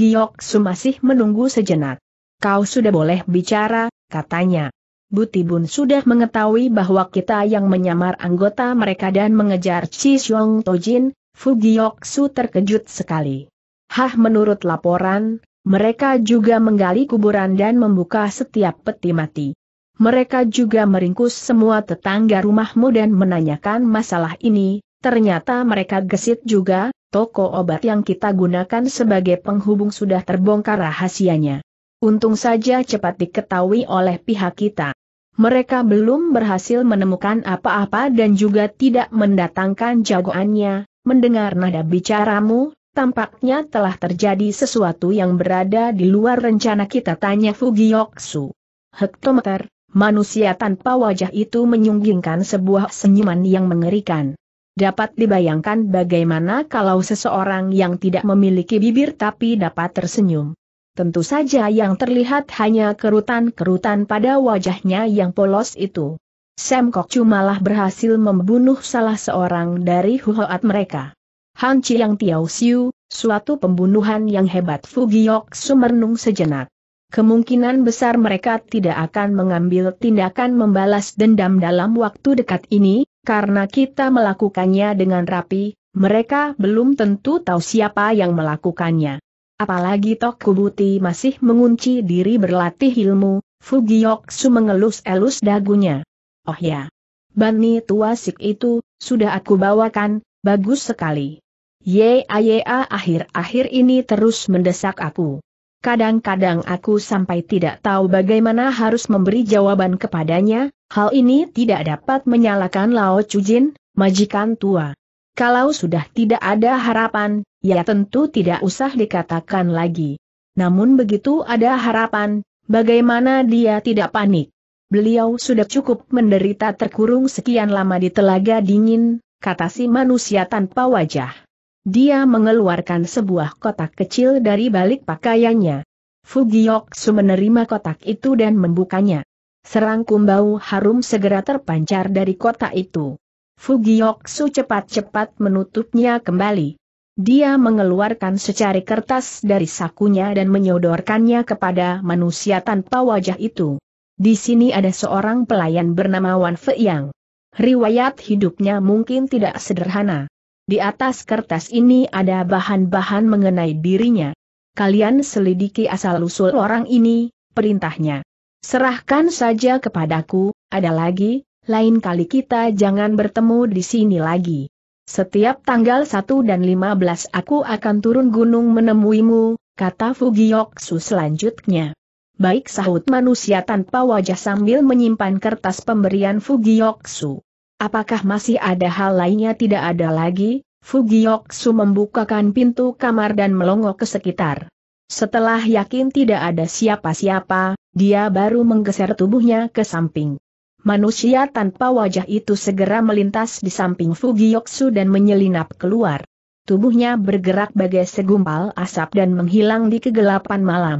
masih menunggu sejenak. Kau sudah boleh bicara, katanya. Butibun sudah mengetahui bahwa kita yang menyamar anggota mereka dan mengejar Chi Xiong Tojin, Su terkejut sekali. Hah menurut laporan, mereka juga menggali kuburan dan membuka setiap peti mati. Mereka juga meringkus semua tetangga rumahmu dan menanyakan masalah ini, ternyata mereka gesit juga, toko obat yang kita gunakan sebagai penghubung sudah terbongkar rahasianya. Untung saja cepat diketahui oleh pihak kita. Mereka belum berhasil menemukan apa-apa dan juga tidak mendatangkan jagoannya, mendengar nada bicaramu, tampaknya telah terjadi sesuatu yang berada di luar rencana kita tanya Fugiyoksu. Hektometer, manusia tanpa wajah itu menyunggingkan sebuah senyuman yang mengerikan. Dapat dibayangkan bagaimana kalau seseorang yang tidak memiliki bibir tapi dapat tersenyum. Tentu saja yang terlihat hanya kerutan-kerutan pada wajahnya yang polos itu. Sam Kokcu malah berhasil membunuh salah seorang dari huhoat mereka. Han yang Tiao Siu, suatu pembunuhan yang hebat Fugiok sumernung sejenak. Kemungkinan besar mereka tidak akan mengambil tindakan membalas dendam dalam waktu dekat ini, karena kita melakukannya dengan rapi, mereka belum tentu tahu siapa yang melakukannya. Apalagi Tokubuti masih mengunci diri berlatih ilmu, Fugiyoksu mengelus-elus dagunya. Oh ya. Bani tua sik itu, sudah aku bawakan, bagus sekali. YAYA akhir-akhir ini terus mendesak aku. Kadang-kadang aku sampai tidak tahu bagaimana harus memberi jawaban kepadanya, Hal ini tidak dapat menyalakan Lao Chujin, majikan tua. Kalau sudah tidak ada harapan, ya tentu tidak usah dikatakan lagi. Namun begitu ada harapan, bagaimana dia tidak panik? Beliau sudah cukup menderita terkurung sekian lama di telaga dingin, kata si manusia tanpa wajah. Dia mengeluarkan sebuah kotak kecil dari balik pakaiannya. Fugioksu menerima kotak itu dan membukanya. Serangkum bau harum segera terpancar dari kota itu. Fugioksu cepat-cepat menutupnya kembali. Dia mengeluarkan secari kertas dari sakunya dan menyodorkannya kepada manusia tanpa wajah itu. Di sini ada seorang pelayan bernama Wan Feiyang. Riwayat hidupnya mungkin tidak sederhana. Di atas kertas ini ada bahan-bahan mengenai dirinya. Kalian selidiki asal-usul orang ini, perintahnya. Serahkan saja kepadaku, ada lagi, lain kali kita jangan bertemu di sini lagi. Setiap tanggal 1 dan 15 aku akan turun gunung menemuimu, kata Fugioksu selanjutnya. Baik sahut manusia tanpa wajah sambil menyimpan kertas pemberian Fugioksu. Apakah masih ada hal lainnya tidak ada lagi? Fugioksu membukakan pintu kamar dan melongo ke sekitar. Setelah yakin tidak ada siapa-siapa, dia baru menggeser tubuhnya ke samping. Manusia tanpa wajah itu segera melintas di samping Fugiyoksu dan menyelinap keluar. Tubuhnya bergerak bagai segumpal asap dan menghilang di kegelapan malam.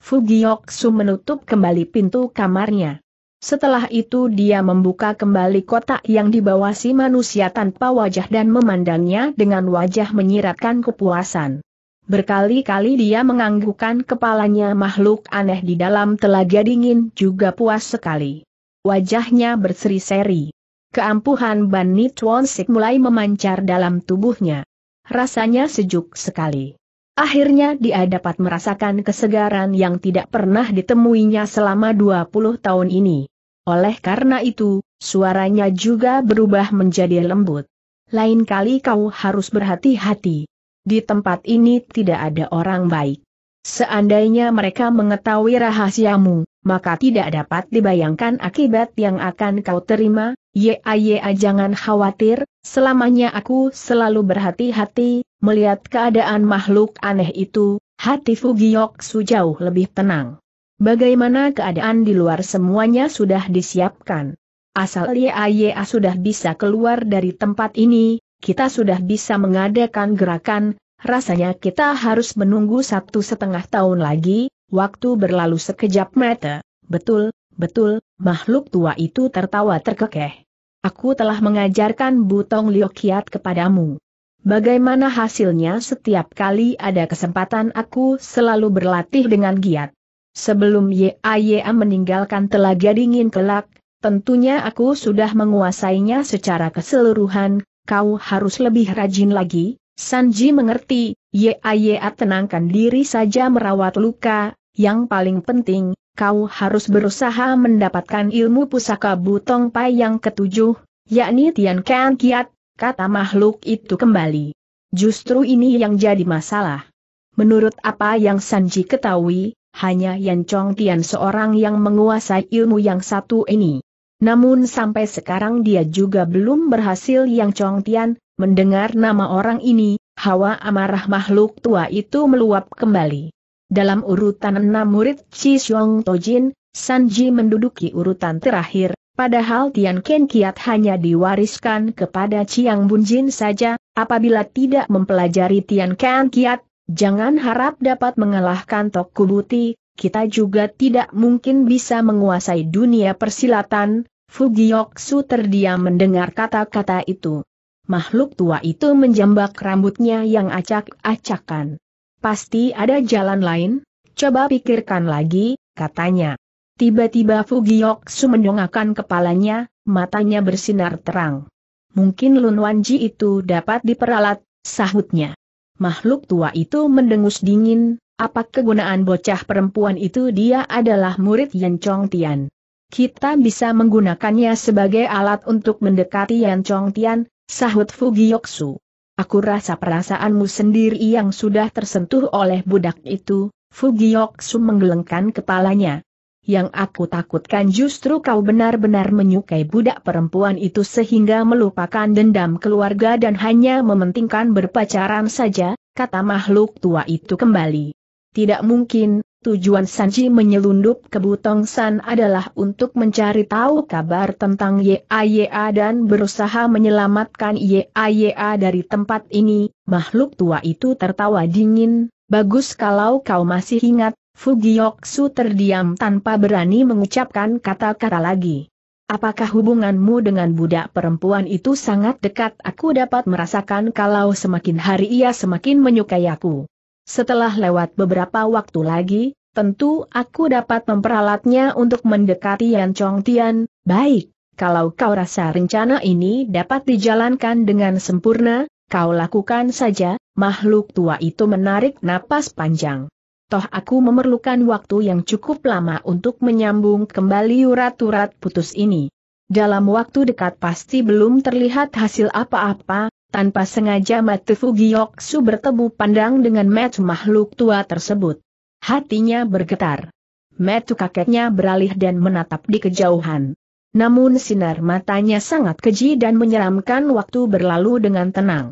Fugiyoksu menutup kembali pintu kamarnya. Setelah itu dia membuka kembali kotak yang dibawa si manusia tanpa wajah dan memandangnya dengan wajah menyiratkan kepuasan. Berkali-kali dia menganggukkan kepalanya makhluk aneh di dalam telaga dingin juga puas sekali. Wajahnya berseri-seri. Keampuhan Bani Twonsik mulai memancar dalam tubuhnya. Rasanya sejuk sekali. Akhirnya dia dapat merasakan kesegaran yang tidak pernah ditemuinya selama 20 tahun ini. Oleh karena itu, suaranya juga berubah menjadi lembut. Lain kali kau harus berhati-hati. Di tempat ini tidak ada orang baik. Seandainya mereka mengetahui rahasiamu, maka tidak dapat dibayangkan akibat yang akan kau terima, Ya, ya jangan khawatir, selamanya aku selalu berhati-hati, melihat keadaan makhluk aneh itu, hati Fugiyoksu jauh lebih tenang. Bagaimana keadaan di luar semuanya sudah disiapkan. Asal Aye sudah bisa keluar dari tempat ini, kita sudah bisa mengadakan gerakan, rasanya kita harus menunggu satu setengah tahun lagi, waktu berlalu sekejap mata. Betul, betul, makhluk tua itu tertawa terkekeh. Aku telah mengajarkan butong liokiat kepadamu. Bagaimana hasilnya setiap kali ada kesempatan aku selalu berlatih dengan giat. Sebelum YAYA meninggalkan telaga dingin kelak, tentunya aku sudah menguasainya secara keseluruhan, kau harus lebih rajin lagi, Sanji mengerti, Yaya tenangkan diri saja merawat luka, yang paling penting, kau harus berusaha mendapatkan ilmu pusaka Butong Pai yang ketujuh, yakni Tian Kian Kiat, kata makhluk itu kembali. Justru ini yang jadi masalah. Menurut apa yang Sanji ketahui, hanya Yan Chong Tian seorang yang menguasai ilmu yang satu ini. Namun sampai sekarang dia juga belum berhasil yang Chong Tian, mendengar nama orang ini, hawa amarah makhluk tua itu meluap kembali. Dalam urutan enam murid Chi Xiong Tojin, Sanji menduduki urutan terakhir, padahal Tian Ken Kiat hanya diwariskan kepada Chiang Bunjin saja, apabila tidak mempelajari Tian Ken Kiat, Jangan harap dapat mengalahkan Tok Kubuti, kita juga tidak mungkin bisa menguasai dunia persilatan, Fugioksu terdiam mendengar kata-kata itu. Makhluk tua itu menjambak rambutnya yang acak-acakan. Pasti ada jalan lain, coba pikirkan lagi, katanya. Tiba-tiba Fugioksu mendongakkan kepalanya, matanya bersinar terang. Mungkin Lun Wanji itu dapat diperalat, sahutnya. Makhluk tua itu mendengus dingin, apa kegunaan bocah perempuan itu dia adalah murid Yan Chong Tian kita bisa menggunakannya sebagai alat untuk mendekati Yan Chong Tian, sahut Fugiyoksu. Aku rasa perasaanmu sendiri yang sudah tersentuh oleh budak itu, Fugiyoksu menggelengkan kepalanya. Yang aku takutkan justru kau benar-benar menyukai budak perempuan itu sehingga melupakan dendam keluarga dan hanya mementingkan berpacaran saja, kata makhluk tua itu kembali. Tidak mungkin, Tujuan Sanji menyelundup ke Butong San adalah untuk mencari tahu kabar tentang YAYA dan berusaha menyelamatkan YAYA dari tempat ini. Makhluk tua itu tertawa dingin, bagus kalau kau masih ingat, Fugioksu terdiam tanpa berani mengucapkan kata-kata lagi. Apakah hubunganmu dengan budak perempuan itu sangat dekat? Aku dapat merasakan kalau semakin hari ia semakin menyukai aku. Setelah lewat beberapa waktu lagi, tentu aku dapat memperalatnya untuk mendekati Yan Chong Tian, baik. Kalau kau rasa rencana ini dapat dijalankan dengan sempurna, kau lakukan saja, makhluk tua itu menarik napas panjang. Toh aku memerlukan waktu yang cukup lama untuk menyambung kembali urat-urat putus ini. Dalam waktu dekat pasti belum terlihat hasil apa-apa, tanpa sengaja Matu Fugioksu bertemu pandang dengan Metu makhluk tua tersebut. Hatinya bergetar. Metu kakeknya beralih dan menatap di kejauhan. Namun sinar matanya sangat keji dan menyeramkan waktu berlalu dengan tenang.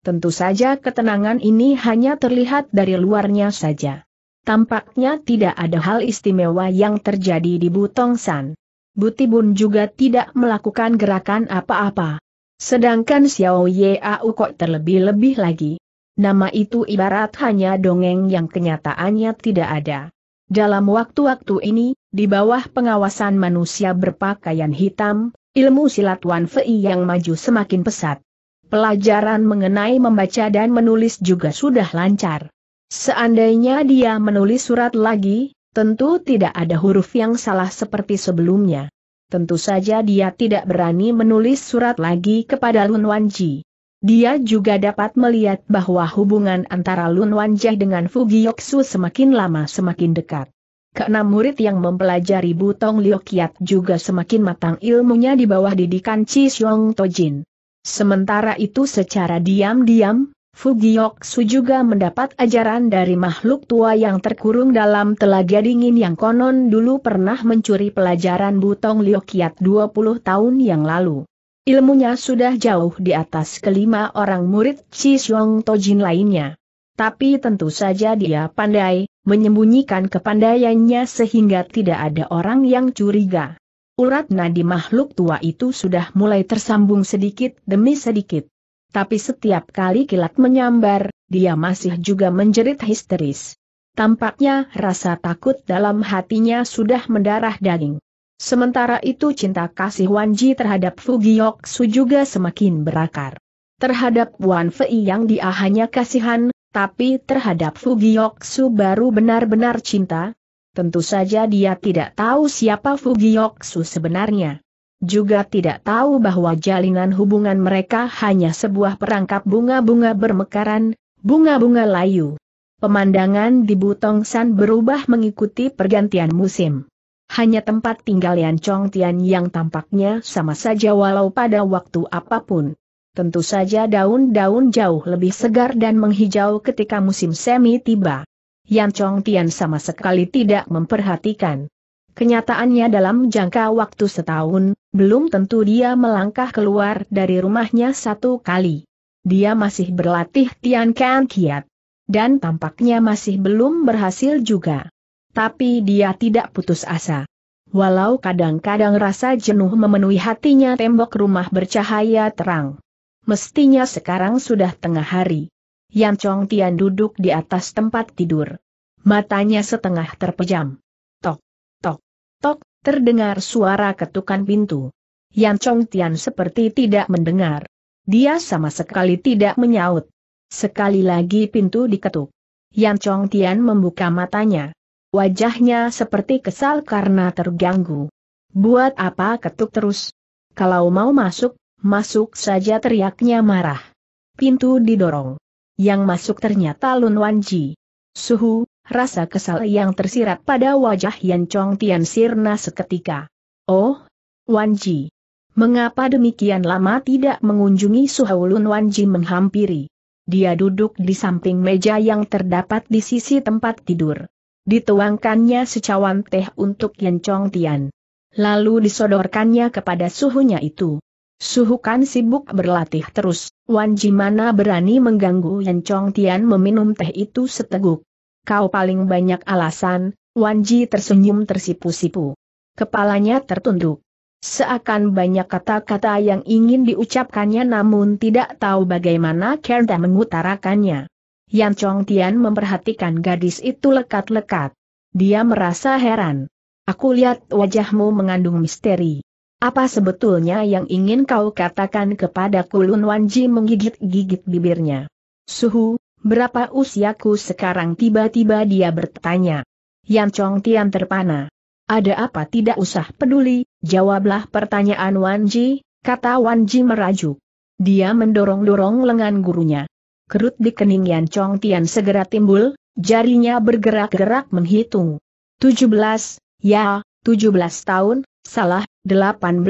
Tentu saja ketenangan ini hanya terlihat dari luarnya saja. Tampaknya tidak ada hal istimewa yang terjadi di Butongsan. San. Butibun juga tidak melakukan gerakan apa-apa. Sedangkan Xiao Yeau kok terlebih-lebih lagi. Nama itu ibarat hanya dongeng yang kenyataannya tidak ada. Dalam waktu-waktu ini, di bawah pengawasan manusia berpakaian hitam, ilmu silat Wan Fei yang maju semakin pesat. Pelajaran mengenai membaca dan menulis juga sudah lancar. Seandainya dia menulis surat lagi, tentu tidak ada huruf yang salah seperti sebelumnya. Tentu saja dia tidak berani menulis surat lagi kepada Lun Wanji. Dia juga dapat melihat bahwa hubungan antara Lun Wanji dengan Fugiyoksu semakin lama semakin dekat. Keenam murid yang mempelajari Butong Liokiat juga semakin matang ilmunya di bawah didikan Chi Xiong Tojin. Sementara itu secara diam-diam, Su juga mendapat ajaran dari makhluk tua yang terkurung dalam telaga dingin yang konon dulu pernah mencuri pelajaran Butong Liokiat 20 tahun yang lalu. Ilmunya sudah jauh di atas kelima orang murid Xiong Tojin lainnya. Tapi tentu saja dia pandai, menyembunyikan kepandaiannya sehingga tidak ada orang yang curiga. Urat nadi makhluk tua itu sudah mulai tersambung sedikit demi sedikit. Tapi setiap kali kilat menyambar, dia masih juga menjerit histeris. Tampaknya rasa takut dalam hatinya sudah mendarah daging. Sementara itu cinta kasih Wan Ji terhadap Su juga semakin berakar. Terhadap Wan Fei yang dia hanya kasihan, tapi terhadap Su baru benar-benar cinta. Tentu saja dia tidak tahu siapa Su sebenarnya juga tidak tahu bahwa jalinan hubungan mereka hanya sebuah perangkap bunga-bunga bermekaran, bunga-bunga layu. Pemandangan di Butong San berubah mengikuti pergantian musim. Hanya tempat tinggal Yan Chong Tian yang tampaknya sama saja walau pada waktu apapun. Tentu saja daun-daun jauh lebih segar dan menghijau ketika musim semi tiba. Yan Chong Tian sama sekali tidak memperhatikan. Kenyataannya dalam jangka waktu setahun, belum tentu dia melangkah keluar dari rumahnya satu kali. Dia masih berlatih Tian Kan Kiat. Dan tampaknya masih belum berhasil juga. Tapi dia tidak putus asa. Walau kadang-kadang rasa jenuh memenuhi hatinya tembok rumah bercahaya terang. Mestinya sekarang sudah tengah hari. Yan Chong Tian duduk di atas tempat tidur. Matanya setengah terpejam. Tok, tok, tok, terdengar suara ketukan pintu. Yan Chong Tian seperti tidak mendengar. Dia sama sekali tidak menyaut. Sekali lagi pintu diketuk. Yan Chong Tian membuka matanya. Wajahnya seperti kesal karena terganggu. Buat apa ketuk terus? Kalau mau masuk, masuk saja teriaknya marah. Pintu didorong. Yang masuk ternyata Lun Wanji. Suhu, rasa kesal yang tersirat pada wajah Yan Chong Tian sirna seketika. Oh, Wan Ji. Mengapa demikian lama tidak mengunjungi Suhaulun Wan Ji menghampiri? Dia duduk di samping meja yang terdapat di sisi tempat tidur. Dituangkannya secawan teh untuk Yan Chong Tian. Lalu disodorkannya kepada suhunya itu. Suhu kan sibuk berlatih terus, Wan Ji mana berani mengganggu Yan Chong Tian meminum teh itu seteguk. Kau paling banyak alasan, Wanji tersenyum tersipu-sipu. Kepalanya tertunduk. Seakan banyak kata-kata yang ingin diucapkannya namun tidak tahu bagaimana Kerda mengutarakannya. Yan Chong Tian memperhatikan gadis itu lekat-lekat. Dia merasa heran. Aku lihat wajahmu mengandung misteri. Apa sebetulnya yang ingin kau katakan kepadaku Lun Wanji menggigit-gigit bibirnya. Suhu, berapa usiaku sekarang tiba-tiba dia bertanya. Yan Chong Tian terpana. Ada apa tidak usah peduli, jawablah pertanyaan Wan Ji, kata Wan Ji merajuk. Dia mendorong-dorong lengan gurunya. Kerut di kening Yan Chong Tian segera timbul, jarinya bergerak-gerak menghitung. 17, ya, 17 tahun, salah, 18,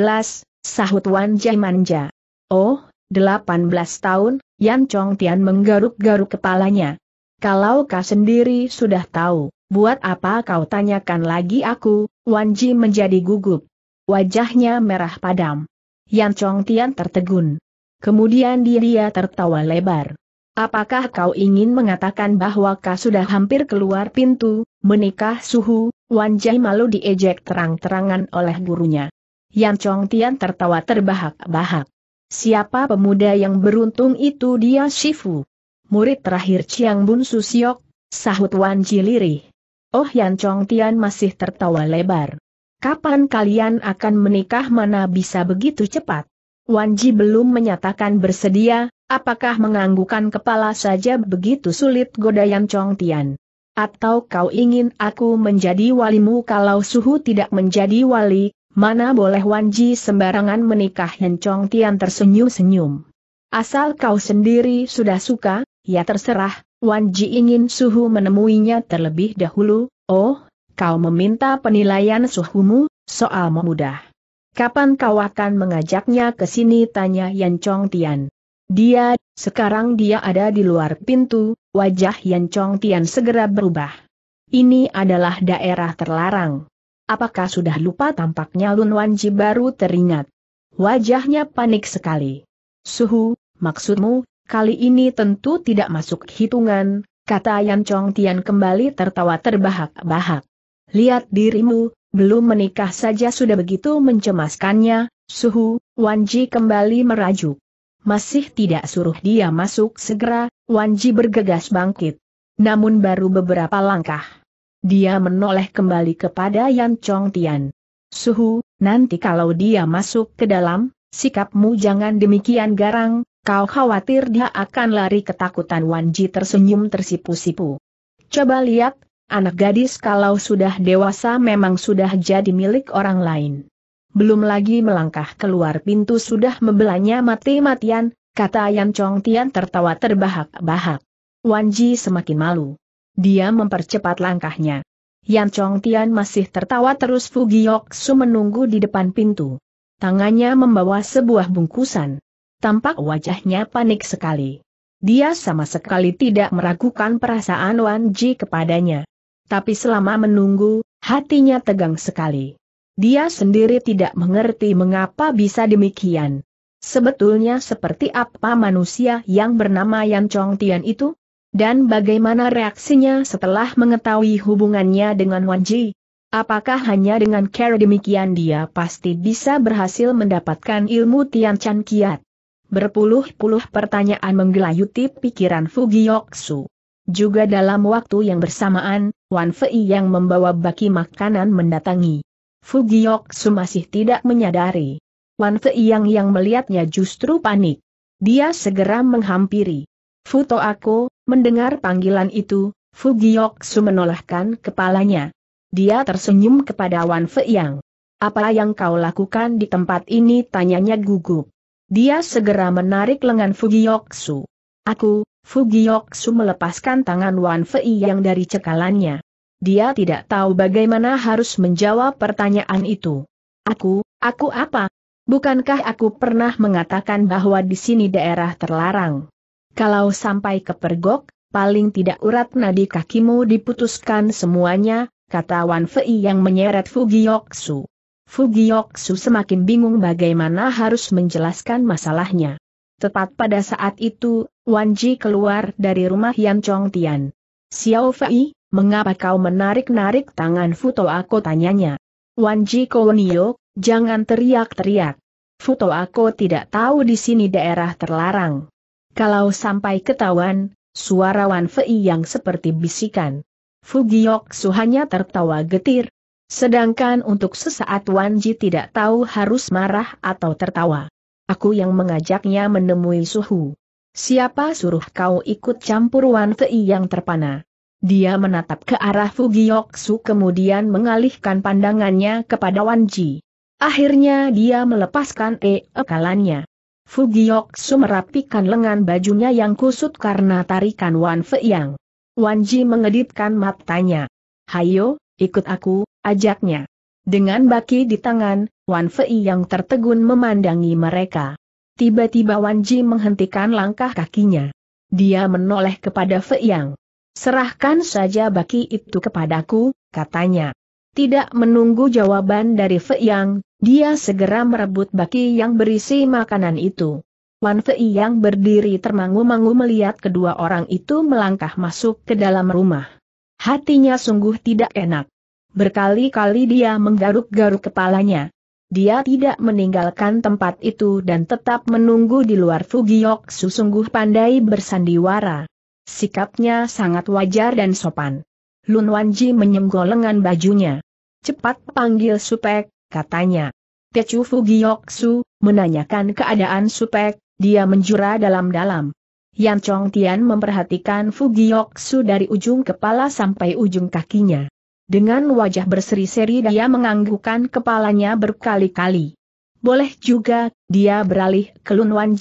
sahut Wan Ji manja. Oh, 18 tahun, Yan Chong Tian menggaruk-garuk kepalanya. Kalau kau sendiri sudah tahu, buat apa kau tanyakan lagi aku, Wan Ji menjadi gugup. Wajahnya merah padam. Yan Chong Tian tertegun. Kemudian dia tertawa lebar. Apakah kau ingin mengatakan bahwa kau sudah hampir keluar pintu, menikah suhu, Wan Jai malu diejek terang-terangan oleh gurunya. Yan Chong Tian tertawa terbahak-bahak. Siapa pemuda yang beruntung itu dia Shifu. Murid terakhir Chiang Bun Susiok, sahut Wan lirih. Oh Yan Chong Tian masih tertawa lebar. Kapan kalian akan menikah mana bisa begitu cepat? Wan Ji belum menyatakan bersedia, apakah menganggukan kepala saja begitu sulit goda Yan Chong Tian? Atau kau ingin aku menjadi walimu kalau suhu tidak menjadi wali, Mana boleh Wanji sembarangan menikah Hencong Tian tersenyum-senyum. Asal kau sendiri sudah suka, ya terserah, Wanji ingin suhu menemuinya terlebih dahulu, oh, kau meminta penilaian suhumu, soal memudah. Kapan kau akan mengajaknya ke sini tanya Chong Tian. Dia, sekarang dia ada di luar pintu, wajah Chong Tian segera berubah. Ini adalah daerah terlarang. Apakah sudah lupa tampaknya Lun Wanji baru teringat. Wajahnya panik sekali. Suhu, maksudmu, kali ini tentu tidak masuk hitungan, kata Yan Chong Tian kembali tertawa terbahak-bahak. Lihat dirimu, belum menikah saja sudah begitu mencemaskannya, Suhu, Wanji kembali merajuk. Masih tidak suruh dia masuk segera, Wanji bergegas bangkit. Namun baru beberapa langkah. Dia menoleh kembali kepada Yan Chong Tian. Suhu, nanti kalau dia masuk ke dalam, sikapmu jangan demikian garang, kau khawatir dia akan lari ketakutan Wan Ji tersenyum tersipu-sipu. Coba lihat, anak gadis kalau sudah dewasa memang sudah jadi milik orang lain. Belum lagi melangkah keluar pintu sudah membelanya mati-matian, kata Yan Chong Tian tertawa terbahak-bahak. Wan Ji semakin malu. Dia mempercepat langkahnya. Yan Chong Tian masih tertawa terus Fu Su menunggu di depan pintu. Tangannya membawa sebuah bungkusan. Tampak wajahnya panik sekali. Dia sama sekali tidak meragukan perasaan Wan Ji kepadanya. Tapi selama menunggu, hatinya tegang sekali. Dia sendiri tidak mengerti mengapa bisa demikian. Sebetulnya seperti apa manusia yang bernama Yan Chong Tian itu? Dan bagaimana reaksinya setelah mengetahui hubungannya dengan Wan Ji? Apakah hanya dengan cara demikian dia pasti bisa berhasil mendapatkan ilmu Tian Chan Kiat? Berpuluh-puluh pertanyaan menggelayuti pikiran Fugiyoksu. Juga dalam waktu yang bersamaan, Wan Fei yang membawa baki makanan mendatangi. Fugiyoksu masih tidak menyadari. Wan Fei yang yang melihatnya justru panik. Dia segera menghampiri. Foto aku, Mendengar panggilan itu, Fugioksu menolakkan kepalanya. Dia tersenyum kepada Wan Feiyang. Apa yang kau lakukan di tempat ini? Tanyanya gugup. Dia segera menarik lengan Fugioksu. Aku, Fugioksu melepaskan tangan Wan Feiyang dari cekalannya. Dia tidak tahu bagaimana harus menjawab pertanyaan itu. Aku, aku apa? Bukankah aku pernah mengatakan bahwa di sini daerah terlarang? Kalau sampai kepergok, paling tidak urat nadi kakimu diputuskan semuanya, kata Wan Fei yang menyeret Fugiyoksu. Fugiyoksu semakin bingung bagaimana harus menjelaskan masalahnya. Tepat pada saat itu, Wan Ji keluar dari rumah Yan Chong Tian. Xiao Fei, mengapa kau menarik-narik tangan Futo aku tanyanya. Wan Ji Kounio, jangan teriak-teriak. Futo aku tidak tahu di sini daerah terlarang. Kalau sampai ketahuan, suara Wan Fei yang seperti bisikan. Fugiok Su hanya tertawa getir. Sedangkan untuk sesaat Wan Ji tidak tahu harus marah atau tertawa. Aku yang mengajaknya menemui Suhu. Siapa suruh kau ikut campur Wan Fei yang terpana? Dia menatap ke arah Fugiok Su kemudian mengalihkan pandangannya kepada Wan Ji. Akhirnya dia melepaskan e-ekalannya. Fugiok Su merapikan lengan bajunya yang kusut karena tarikan Wan Yang. Wan Ji mengedipkan matanya. Hayo, ikut aku, ajaknya. Dengan baki di tangan, Wan Fei Yang tertegun memandangi mereka. Tiba-tiba Wan Ji menghentikan langkah kakinya. Dia menoleh kepada Fei Yang. Serahkan saja baki itu kepadaku, katanya. Tidak menunggu jawaban dari Fei Yang, dia segera merebut baki yang berisi makanan itu. Wan Fei yang berdiri termangu-mangu melihat kedua orang itu melangkah masuk ke dalam rumah. Hatinya sungguh tidak enak. Berkali-kali dia menggaruk-garuk kepalanya. Dia tidak meninggalkan tempat itu dan tetap menunggu di luar Fugiok Su sungguh pandai bersandiwara. Sikapnya sangat wajar dan sopan. Lun Wanji menyenggol lengan bajunya. Cepat panggil Supek, katanya. Fu Fugioksu, menanyakan keadaan Supek, dia menjura dalam-dalam. Yan Chong Tian memperhatikan Fugioksu dari ujung kepala sampai ujung kakinya. Dengan wajah berseri-seri dia menganggukkan kepalanya berkali-kali. Boleh juga, dia beralih ke Lun Wan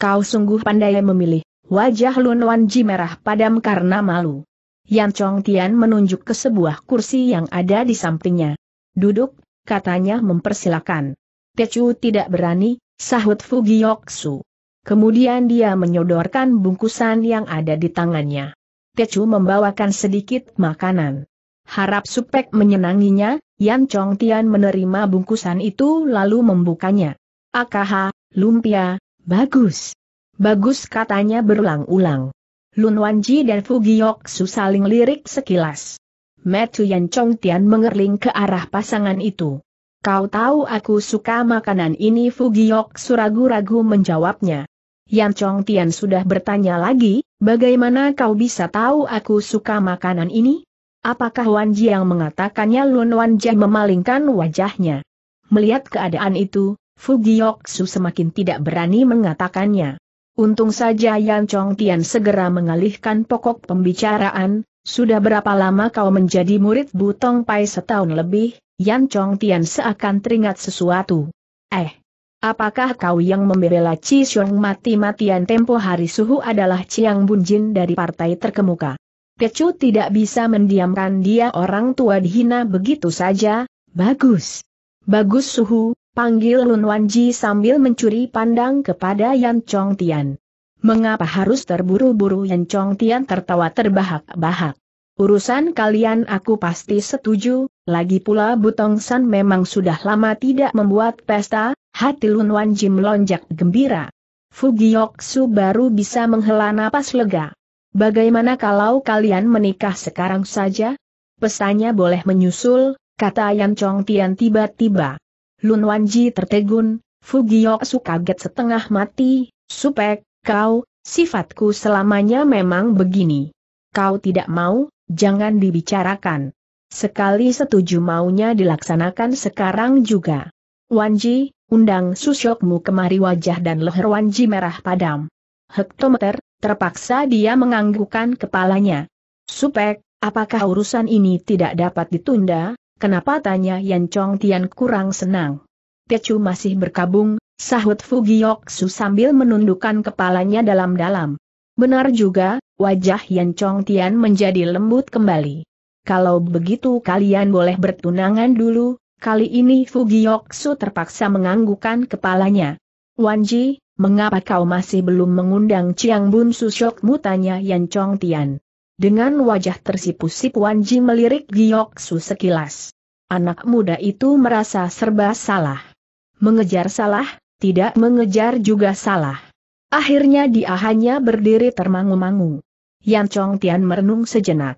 Kau sungguh pandai memilih, wajah Lun Wan merah padam karena malu. Yan Chong Tian menunjuk ke sebuah kursi yang ada di sampingnya. Duduk katanya mempersilakan. Tecu tidak berani, sahut Fugiyoksu. Kemudian dia menyodorkan bungkusan yang ada di tangannya. Tecu membawakan sedikit makanan. Harap Supek menyenanginya, Yan Chong Tian menerima bungkusan itu lalu membukanya. Akaha, lumpia, bagus. Bagus katanya berulang-ulang. Lun Wanji dan Fugiyok saling lirik sekilas. Matthew Yan Chong Tian mengerling ke arah pasangan itu. Kau tahu aku suka makanan ini Fugiok suragu-ragu menjawabnya. Yan Chong Tian sudah bertanya lagi, bagaimana kau bisa tahu aku suka makanan ini? Apakah Wan Ji yang mengatakannya Lun Wan Ji memalingkan wajahnya? Melihat keadaan itu, Fugiok Su semakin tidak berani mengatakannya. Untung saja Yan Chong Tian segera mengalihkan pokok pembicaraan, sudah berapa lama kau menjadi murid Butong Pai setahun lebih, Yan Chong Tian seakan teringat sesuatu. Eh, apakah kau yang membela Chi Xiong mati-matian tempo hari suhu adalah Chiang Bunjin dari partai terkemuka? Kecu tidak bisa mendiamkan dia orang tua dihina begitu saja, bagus. Bagus suhu, panggil Lun Wanji sambil mencuri pandang kepada Yan Chong Tian. Mengapa harus terburu-buru Yan Chong Tian tertawa terbahak-bahak? Urusan kalian aku pasti setuju, lagi pula Butong San memang sudah lama tidak membuat pesta, hati Lun Wan Jim lonjak gembira. Su baru bisa menghela napas lega. Bagaimana kalau kalian menikah sekarang saja? Pesannya boleh menyusul, kata Yan Chong Tian tiba-tiba. Lun Ji tertegun, Su kaget setengah mati, supek, Kau, sifatku selamanya memang begini. Kau tidak mau, jangan dibicarakan. Sekali setuju maunya dilaksanakan sekarang juga. Wanji, undang susyokmu kemari wajah dan leher Wanji merah padam. Hektometer, terpaksa dia menganggukkan kepalanya. Supek, apakah urusan ini tidak dapat ditunda? Kenapa tanya Yan Chong Tian kurang senang? Tecu masih berkabung, Sahut Su sambil menundukkan kepalanya dalam-dalam. Benar juga, wajah Yan Chong Tian menjadi lembut kembali. Kalau begitu kalian boleh bertunangan dulu, kali ini Su terpaksa menganggukkan kepalanya. Wanji, mengapa kau masih belum mengundang Chiang Bun Mu tanya Yan Chong Tian. Dengan wajah tersipu-sipu Wanji melirik Su sekilas. Anak muda itu merasa serba salah. Mengejar salah, tidak mengejar juga salah. Akhirnya dia hanya berdiri termangu-mangu. Yan Chong Tian merenung sejenak.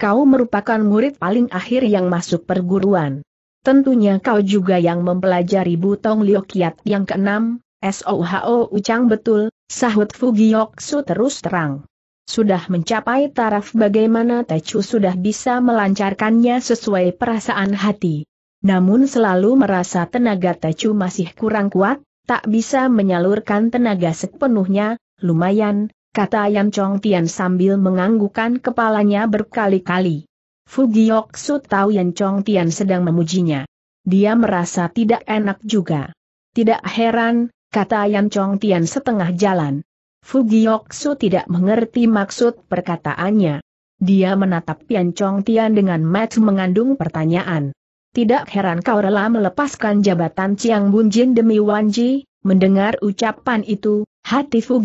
Kau merupakan murid paling akhir yang masuk perguruan. Tentunya kau juga yang mempelajari Butong Liokiat yang keenam, SOHO Ucang betul, sahut Fugiyoksu terus terang. Sudah mencapai taraf bagaimana Techu sudah bisa melancarkannya sesuai perasaan hati. Namun selalu merasa tenaga Techu masih kurang kuat, tak bisa menyalurkan tenaga sepenuhnya, lumayan, kata Yan Chong Tian sambil menganggukkan kepalanya berkali-kali. Fu Su tahu Yan Chong Tian sedang memujinya. Dia merasa tidak enak juga. Tidak heran, kata Yan Chong Tian setengah jalan. Fu Su tidak mengerti maksud perkataannya. Dia menatap Yan Chong Tian dengan mata mengandung pertanyaan. Tidak heran kau rela melepaskan jabatan Chiang Bunjin demi Ji. mendengar ucapan itu, hati Su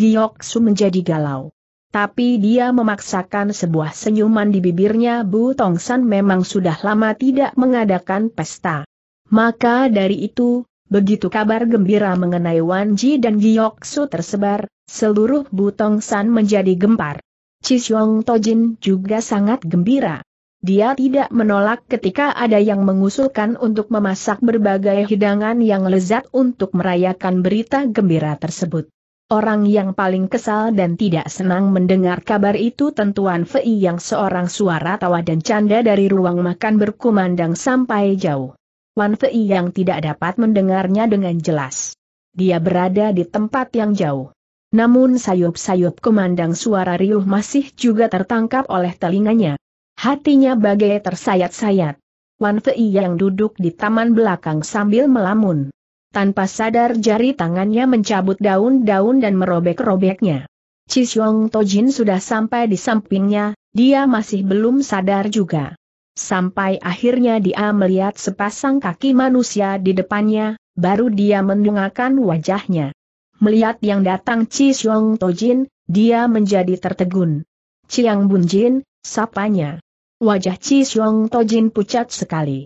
menjadi galau. Tapi dia memaksakan sebuah senyuman di bibirnya Bu Tongsan memang sudah lama tidak mengadakan pesta. Maka dari itu, begitu kabar gembira mengenai Ji dan Su tersebar, seluruh Bu Tongsan menjadi gempar. Cisyong Tojin juga sangat gembira. Dia tidak menolak ketika ada yang mengusulkan untuk memasak berbagai hidangan yang lezat untuk merayakan berita gembira tersebut. Orang yang paling kesal dan tidak senang mendengar kabar itu tentuan Fei yang seorang suara tawa dan canda dari ruang makan berkumandang sampai jauh. Wan Fei yang tidak dapat mendengarnya dengan jelas. Dia berada di tempat yang jauh. Namun sayup-sayup kumandang suara riuh masih juga tertangkap oleh telinganya. Hatinya bagai tersayat-sayat. Wan Fei yang duduk di taman belakang sambil melamun. Tanpa sadar jari tangannya mencabut daun-daun dan merobek-robeknya. Cisyong Tojin sudah sampai di sampingnya, dia masih belum sadar juga. Sampai akhirnya dia melihat sepasang kaki manusia di depannya, baru dia mendungakan wajahnya. Melihat yang datang Cisyong Tojin, dia menjadi tertegun. Ciang Bunjin, sapanya. Wajah Chi Shuang Tojin pucat sekali.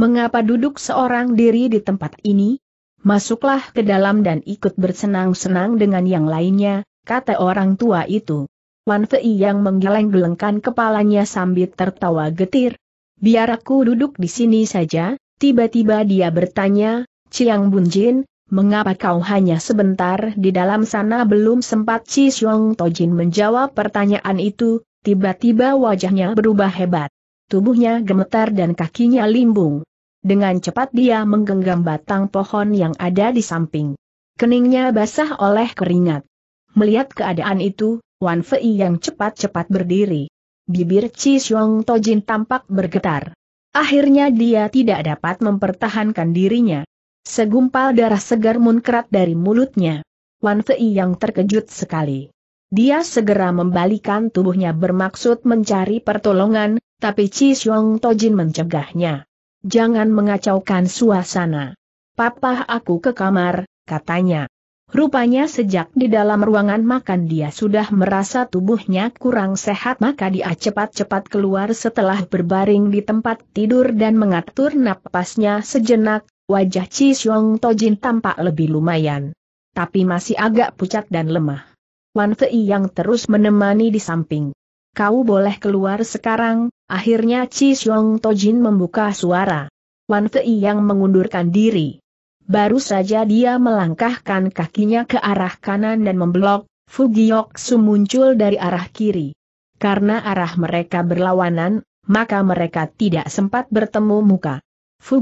Mengapa duduk seorang diri di tempat ini? Masuklah ke dalam dan ikut bersenang-senang dengan yang lainnya, kata orang tua itu. Wan Fei yang menggeleng-gelengkan kepalanya sambil tertawa getir. Biar aku duduk di sini saja, tiba-tiba dia bertanya, Ciang Bunjin, mengapa kau hanya sebentar di dalam sana belum sempat Chi Xiong Tojin menjawab pertanyaan itu, tiba-tiba wajahnya berubah hebat. Tubuhnya gemetar dan kakinya limbung. Dengan cepat dia menggenggam batang pohon yang ada di samping. Keningnya basah oleh keringat. Melihat keadaan itu, Wan Fei yang cepat-cepat berdiri. Bibir Chi Xiong Tojin tampak bergetar. Akhirnya dia tidak dapat mempertahankan dirinya. Segumpal darah segar munkrat dari mulutnya. Wan Fei yang terkejut sekali. Dia segera membalikan tubuhnya bermaksud mencari pertolongan, tapi Chi Xiong Tojin mencegahnya. Jangan mengacaukan suasana. Papa aku ke kamar, katanya. Rupanya sejak di dalam ruangan makan dia sudah merasa tubuhnya kurang sehat maka dia cepat-cepat keluar setelah berbaring di tempat tidur dan mengatur napasnya sejenak, wajah Chi Xiong Tojin tampak lebih lumayan. Tapi masih agak pucat dan lemah. Wan Fei yang terus menemani di samping. Kau boleh keluar sekarang, akhirnya Chi Xiong Tojin membuka suara. Wan Fei yang mengundurkan diri. Baru saja dia melangkahkan kakinya ke arah kanan dan memblok, Su muncul dari arah kiri. Karena arah mereka berlawanan, maka mereka tidak sempat bertemu muka. Su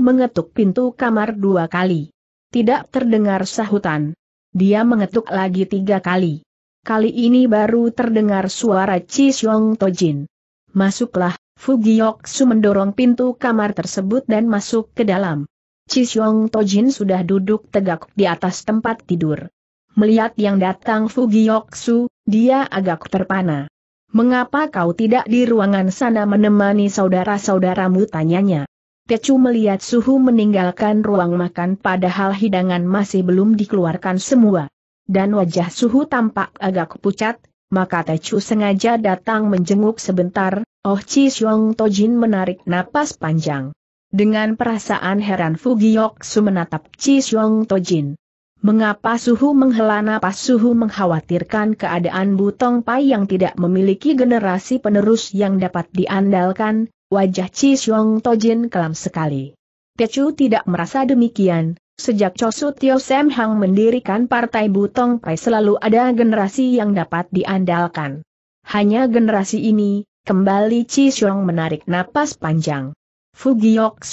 mengetuk pintu kamar dua kali. Tidak terdengar sahutan. Dia mengetuk lagi tiga kali. Kali ini baru terdengar suara Chi Xiong Tojin. Masuklah, Su mendorong pintu kamar tersebut dan masuk ke dalam. Cisyong Tojin sudah duduk tegak di atas tempat tidur. Melihat yang datang Su, dia agak terpana. Mengapa kau tidak di ruangan sana menemani saudara-saudaramu tanyanya? Tecu melihat suhu meninggalkan ruang makan padahal hidangan masih belum dikeluarkan semua. Dan wajah suhu tampak agak pucat, maka Tecu sengaja datang menjenguk sebentar, Oh Chi Xiong Tojin menarik napas panjang. Dengan perasaan heran Su menatap Chi Xiong Tojin. Mengapa suhu menghela napas suhu mengkhawatirkan keadaan Butong Pai yang tidak memiliki generasi penerus yang dapat diandalkan, wajah Chi Siong Tojin kelam sekali. Tecu tidak merasa demikian, sejak Chosu Tio Sem Hang mendirikan Partai Butong Pai selalu ada generasi yang dapat diandalkan. Hanya generasi ini, kembali Chi Xiong menarik napas panjang. Su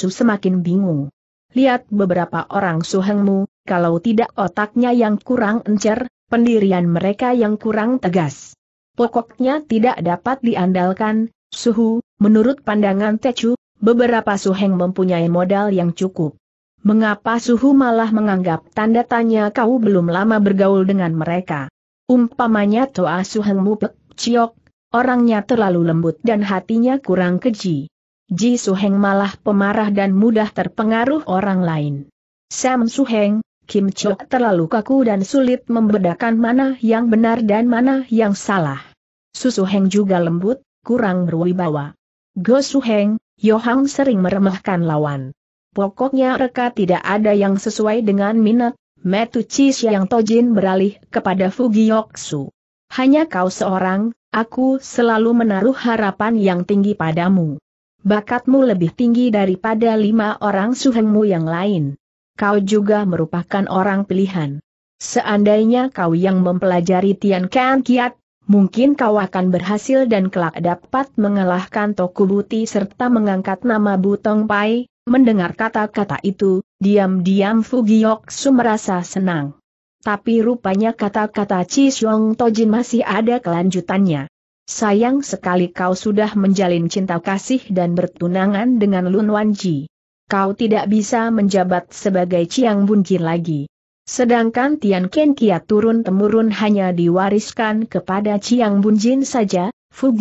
semakin bingung. Lihat beberapa orang suhengmu, kalau tidak otaknya yang kurang encer, pendirian mereka yang kurang tegas. Pokoknya tidak dapat diandalkan, suhu, Menurut pandangan Teju, beberapa suheng mempunyai modal yang cukup. Mengapa suhu malah menganggap tanda tanya kau belum lama bergaul dengan mereka? Umpamanya Toa Suheng Mupek, Ciok, orangnya terlalu lembut dan hatinya kurang keji. Ji Suheng malah pemarah dan mudah terpengaruh orang lain. Sam Suheng, Kim Chok terlalu kaku dan sulit membedakan mana yang benar dan mana yang salah. Susu Heng juga lembut, kurang berwibawa. Go Yo Yohang sering meremehkan lawan. Pokoknya reka tidak ada yang sesuai dengan minat, Metu Chi yang Tojin beralih kepada Fugiyoksu. Hanya kau seorang, aku selalu menaruh harapan yang tinggi padamu. Bakatmu lebih tinggi daripada lima orang suhengmu yang lain. Kau juga merupakan orang pilihan. Seandainya kau yang mempelajari Tian Kan Kiat, mungkin kau akan berhasil dan kelak dapat mengalahkan Tokubuti serta mengangkat nama Butong Pai. Mendengar kata-kata itu, diam-diam Fugioksu merasa senang. Tapi rupanya kata-kata Xiong Tojin masih ada kelanjutannya. Sayang sekali kau sudah menjalin cinta kasih dan bertunangan dengan Lun Wanji. Kau tidak bisa menjabat sebagai Chiang Bunjin lagi. Sedangkan Tian Ken Kia turun-temurun hanya diwariskan kepada Chiang Bunjin saja, Su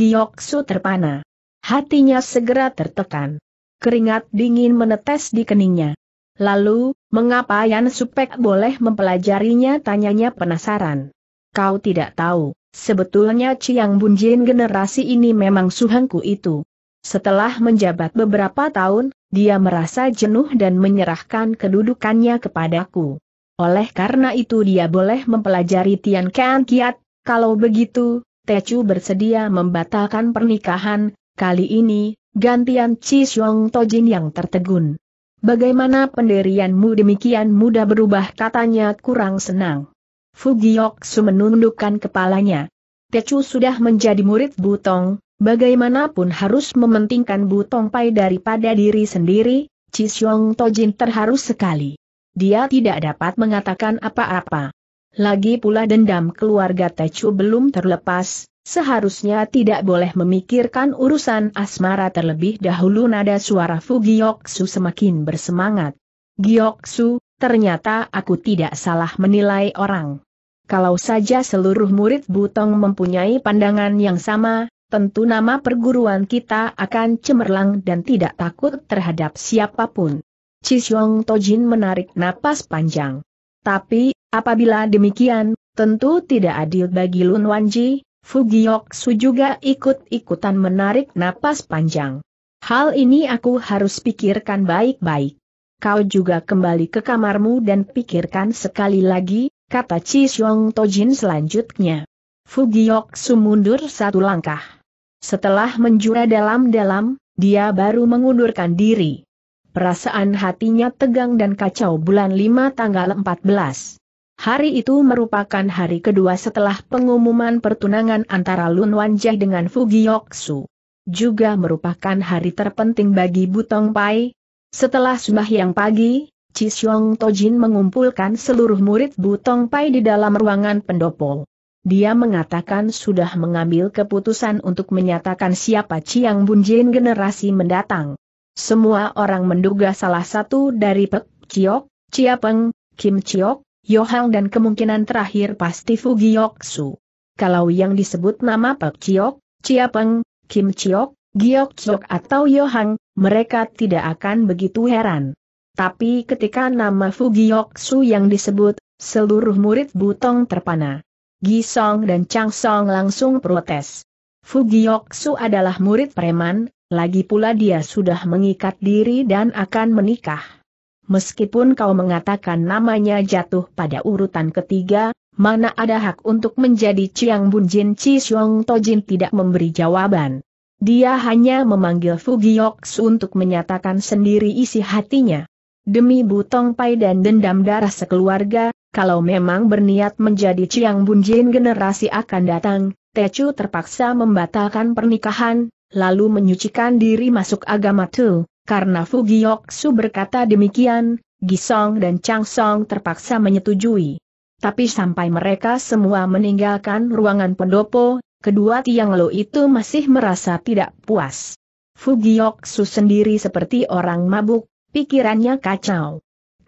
terpana. Hatinya segera tertekan. Keringat dingin menetes di keningnya. Lalu, mengapa Yan Supek boleh mempelajarinya tanyanya penasaran. Kau tidak tahu, sebetulnya Chiang Bunjin generasi ini memang suhanku itu. Setelah menjabat beberapa tahun, dia merasa jenuh dan menyerahkan kedudukannya kepadaku. Oleh karena itu dia boleh mempelajari Tian Kan Kiat, kalau begitu, techu bersedia membatalkan pernikahan, kali ini, gantian Chi Xiong Tojin yang tertegun. Bagaimana pendirianmu demikian mudah berubah katanya kurang senang. su menundukkan kepalanya. techu sudah menjadi murid Butong, bagaimanapun harus mementingkan Butong Pai daripada diri sendiri, Chi Xiong Tojin terharu sekali. Dia tidak dapat mengatakan apa-apa. Lagi pula dendam keluarga Tecu belum terlepas, seharusnya tidak boleh memikirkan urusan asmara terlebih dahulu nada suara Fugiyoksu semakin bersemangat. Giyoksu, ternyata aku tidak salah menilai orang. Kalau saja seluruh murid Butong mempunyai pandangan yang sama, tentu nama perguruan kita akan cemerlang dan tidak takut terhadap siapapun. Chisyong Tojin menarik napas panjang. Tapi, apabila demikian, tentu tidak adil bagi Lun Wanji, Su juga ikut-ikutan menarik napas panjang. Hal ini aku harus pikirkan baik-baik. Kau juga kembali ke kamarmu dan pikirkan sekali lagi, kata Chisyong Tojin selanjutnya. Su mundur satu langkah. Setelah menjura dalam-dalam, dia baru mengundurkan diri. Perasaan hatinya tegang dan kacau bulan 5 tanggal 14. Hari itu merupakan hari kedua setelah pengumuman pertunangan antara Lun Wanjai dengan Fugiyoksu. Juga merupakan hari terpenting bagi Butong Pai. Setelah yang pagi, Cisyong Tojin mengumpulkan seluruh murid Butong Pai di dalam ruangan pendopo. Dia mengatakan sudah mengambil keputusan untuk menyatakan siapa Chiang Bunjin generasi mendatang. Semua orang menduga salah satu dari Pek Chiok, Chia Peng, Kim Chiok, Yohang dan kemungkinan terakhir pasti Fugi Su. Kalau yang disebut nama Pek Chiok, Chia Peng, Kim Chiok, Giok Chiok atau Yohang, mereka tidak akan begitu heran. Tapi ketika nama Fugi Su yang disebut, seluruh murid Butong terpana. Gisong dan Chang Song langsung protes. Fugi Su adalah murid preman, lagi pula dia sudah mengikat diri dan akan menikah. Meskipun kau mengatakan namanya jatuh pada urutan ketiga, mana ada hak untuk menjadi Chiang Bunjin Chi Xiong Tojin tidak memberi jawaban. Dia hanya memanggil Fugioks untuk menyatakan sendiri isi hatinya. Demi Butong Pai dan dendam darah sekeluarga, kalau memang berniat menjadi Chiang Bunjin generasi akan datang, Techu terpaksa membatalkan pernikahan, lalu menyucikan diri masuk agama Tu, karena Su berkata demikian, Gisong dan Chang Song terpaksa menyetujui. Tapi sampai mereka semua meninggalkan ruangan pendopo, kedua tiang lo itu masih merasa tidak puas. Su sendiri seperti orang mabuk, pikirannya kacau.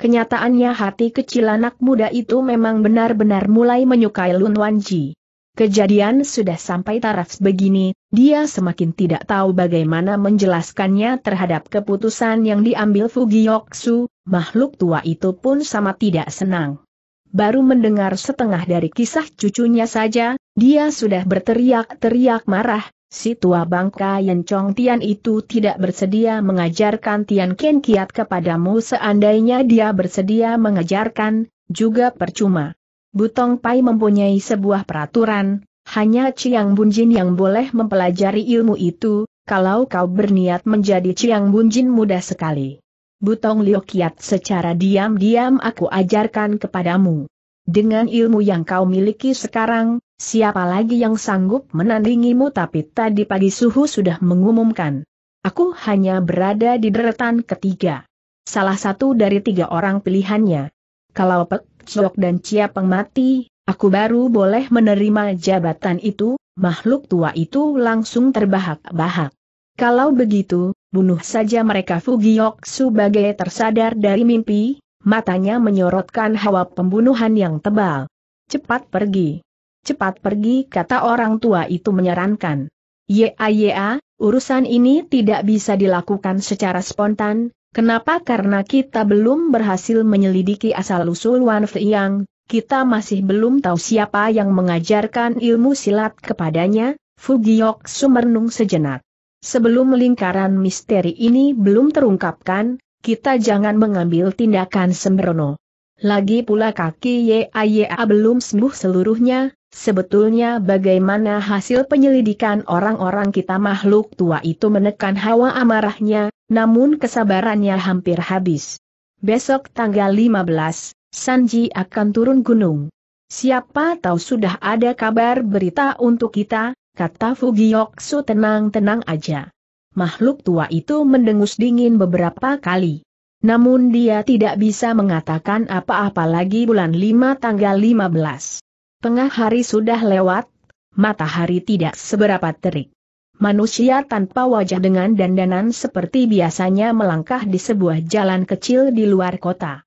Kenyataannya hati kecil anak muda itu memang benar-benar mulai menyukai Lun Wanji. Kejadian sudah sampai taraf begini, dia semakin tidak tahu bagaimana menjelaskannya terhadap keputusan yang diambil Fugiyoksu, makhluk tua itu pun sama tidak senang. Baru mendengar setengah dari kisah cucunya saja, dia sudah berteriak-teriak marah, si tua bangka Yen Chong Tian itu tidak bersedia mengajarkan Tian Ken Kiat kepadamu seandainya dia bersedia mengajarkan, juga percuma. Butong Pai mempunyai sebuah peraturan, hanya Chiang Bunjin yang boleh mempelajari ilmu itu, kalau kau berniat menjadi Chiang Bunjin mudah sekali. Butong Liokiat secara diam-diam aku ajarkan kepadamu. Dengan ilmu yang kau miliki sekarang, siapa lagi yang sanggup menandingimu tapi tadi pagi suhu sudah mengumumkan. Aku hanya berada di deretan ketiga. Salah satu dari tiga orang pilihannya. Kalau Pek Cok dan Peng mati, aku baru boleh menerima jabatan itu, makhluk tua itu langsung terbahak-bahak. Kalau begitu, bunuh saja mereka Fugiok sebagai tersadar dari mimpi, matanya menyorotkan hawa pembunuhan yang tebal. Cepat pergi. Cepat pergi kata orang tua itu menyarankan. Ya ya, urusan ini tidak bisa dilakukan secara spontan, Kenapa? Karena kita belum berhasil menyelidiki asal-usul Wan Yang, kita masih belum tahu siapa yang mengajarkan ilmu silat kepadanya, Giok sumernung sejenak. Sebelum lingkaran misteri ini belum terungkapkan, kita jangan mengambil tindakan sembrono. Lagi pula kaki YAYA belum sembuh seluruhnya, sebetulnya bagaimana hasil penyelidikan orang-orang kita makhluk tua itu menekan hawa amarahnya, namun kesabarannya hampir habis. Besok tanggal 15, Sanji akan turun gunung. Siapa tahu sudah ada kabar berita untuk kita, kata Fugiyoksu tenang-tenang aja. Makhluk tua itu mendengus dingin beberapa kali. Namun dia tidak bisa mengatakan apa-apa lagi bulan 5 tanggal 15. Tengah hari sudah lewat, matahari tidak seberapa terik. Manusia tanpa wajah dengan dandanan seperti biasanya melangkah di sebuah jalan kecil di luar kota.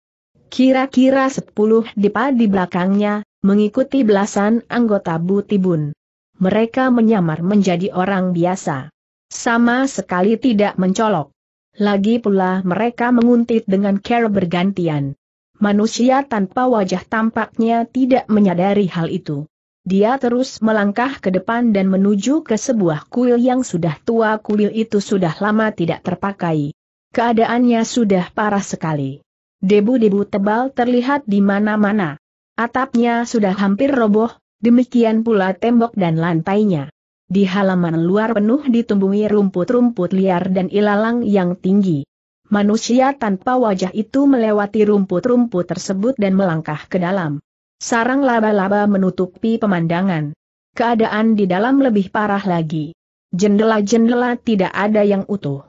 Kira-kira sepuluh dipa di belakangnya, mengikuti belasan anggota Butibun. Mereka menyamar menjadi orang biasa. Sama sekali tidak mencolok. Lagi pula mereka menguntit dengan cara bergantian. Manusia tanpa wajah tampaknya tidak menyadari hal itu. Dia terus melangkah ke depan dan menuju ke sebuah kuil yang sudah tua kuil itu sudah lama tidak terpakai. Keadaannya sudah parah sekali. Debu-debu tebal terlihat di mana-mana. Atapnya sudah hampir roboh, demikian pula tembok dan lantainya. Di halaman luar penuh ditumbuhi rumput-rumput liar dan ilalang yang tinggi. Manusia tanpa wajah itu melewati rumput-rumput tersebut dan melangkah ke dalam. Sarang laba-laba menutupi pemandangan. Keadaan di dalam lebih parah lagi. Jendela-jendela tidak ada yang utuh.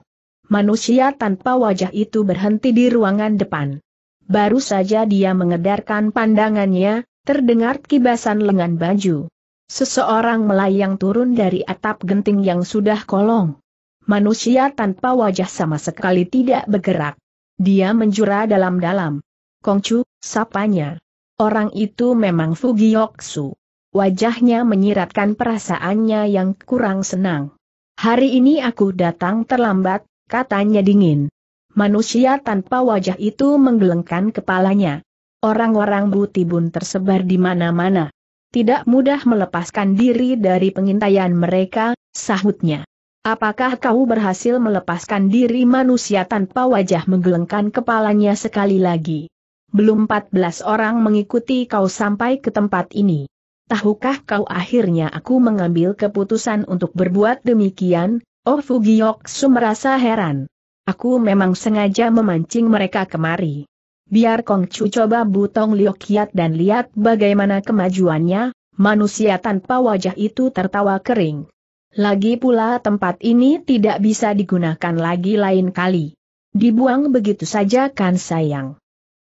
Manusia tanpa wajah itu berhenti di ruangan depan. Baru saja dia mengedarkan pandangannya, terdengar kibasan lengan baju. Seseorang melayang turun dari atap genting yang sudah kolong. Manusia tanpa wajah sama sekali tidak bergerak. Dia menjura dalam-dalam. Kongcu, sapanya. Orang itu memang Fugioksu. Wajahnya menyiratkan perasaannya yang kurang senang. Hari ini aku datang terlambat, katanya dingin. Manusia tanpa wajah itu menggelengkan kepalanya. Orang-orang butibun tersebar di mana-mana tidak mudah melepaskan diri dari pengintaian mereka, sahutnya. Apakah kau berhasil melepaskan diri manusia tanpa wajah menggelengkan kepalanya sekali lagi? Belum 14 orang mengikuti kau sampai ke tempat ini. Tahukah kau akhirnya aku mengambil keputusan untuk berbuat demikian? Oh Fugiyoksu merasa heran. Aku memang sengaja memancing mereka kemari biar Kong coba butong Liok dan lihat bagaimana kemajuannya, manusia tanpa wajah itu tertawa kering. Lagi pula tempat ini tidak bisa digunakan lagi lain kali. Dibuang begitu saja kan sayang.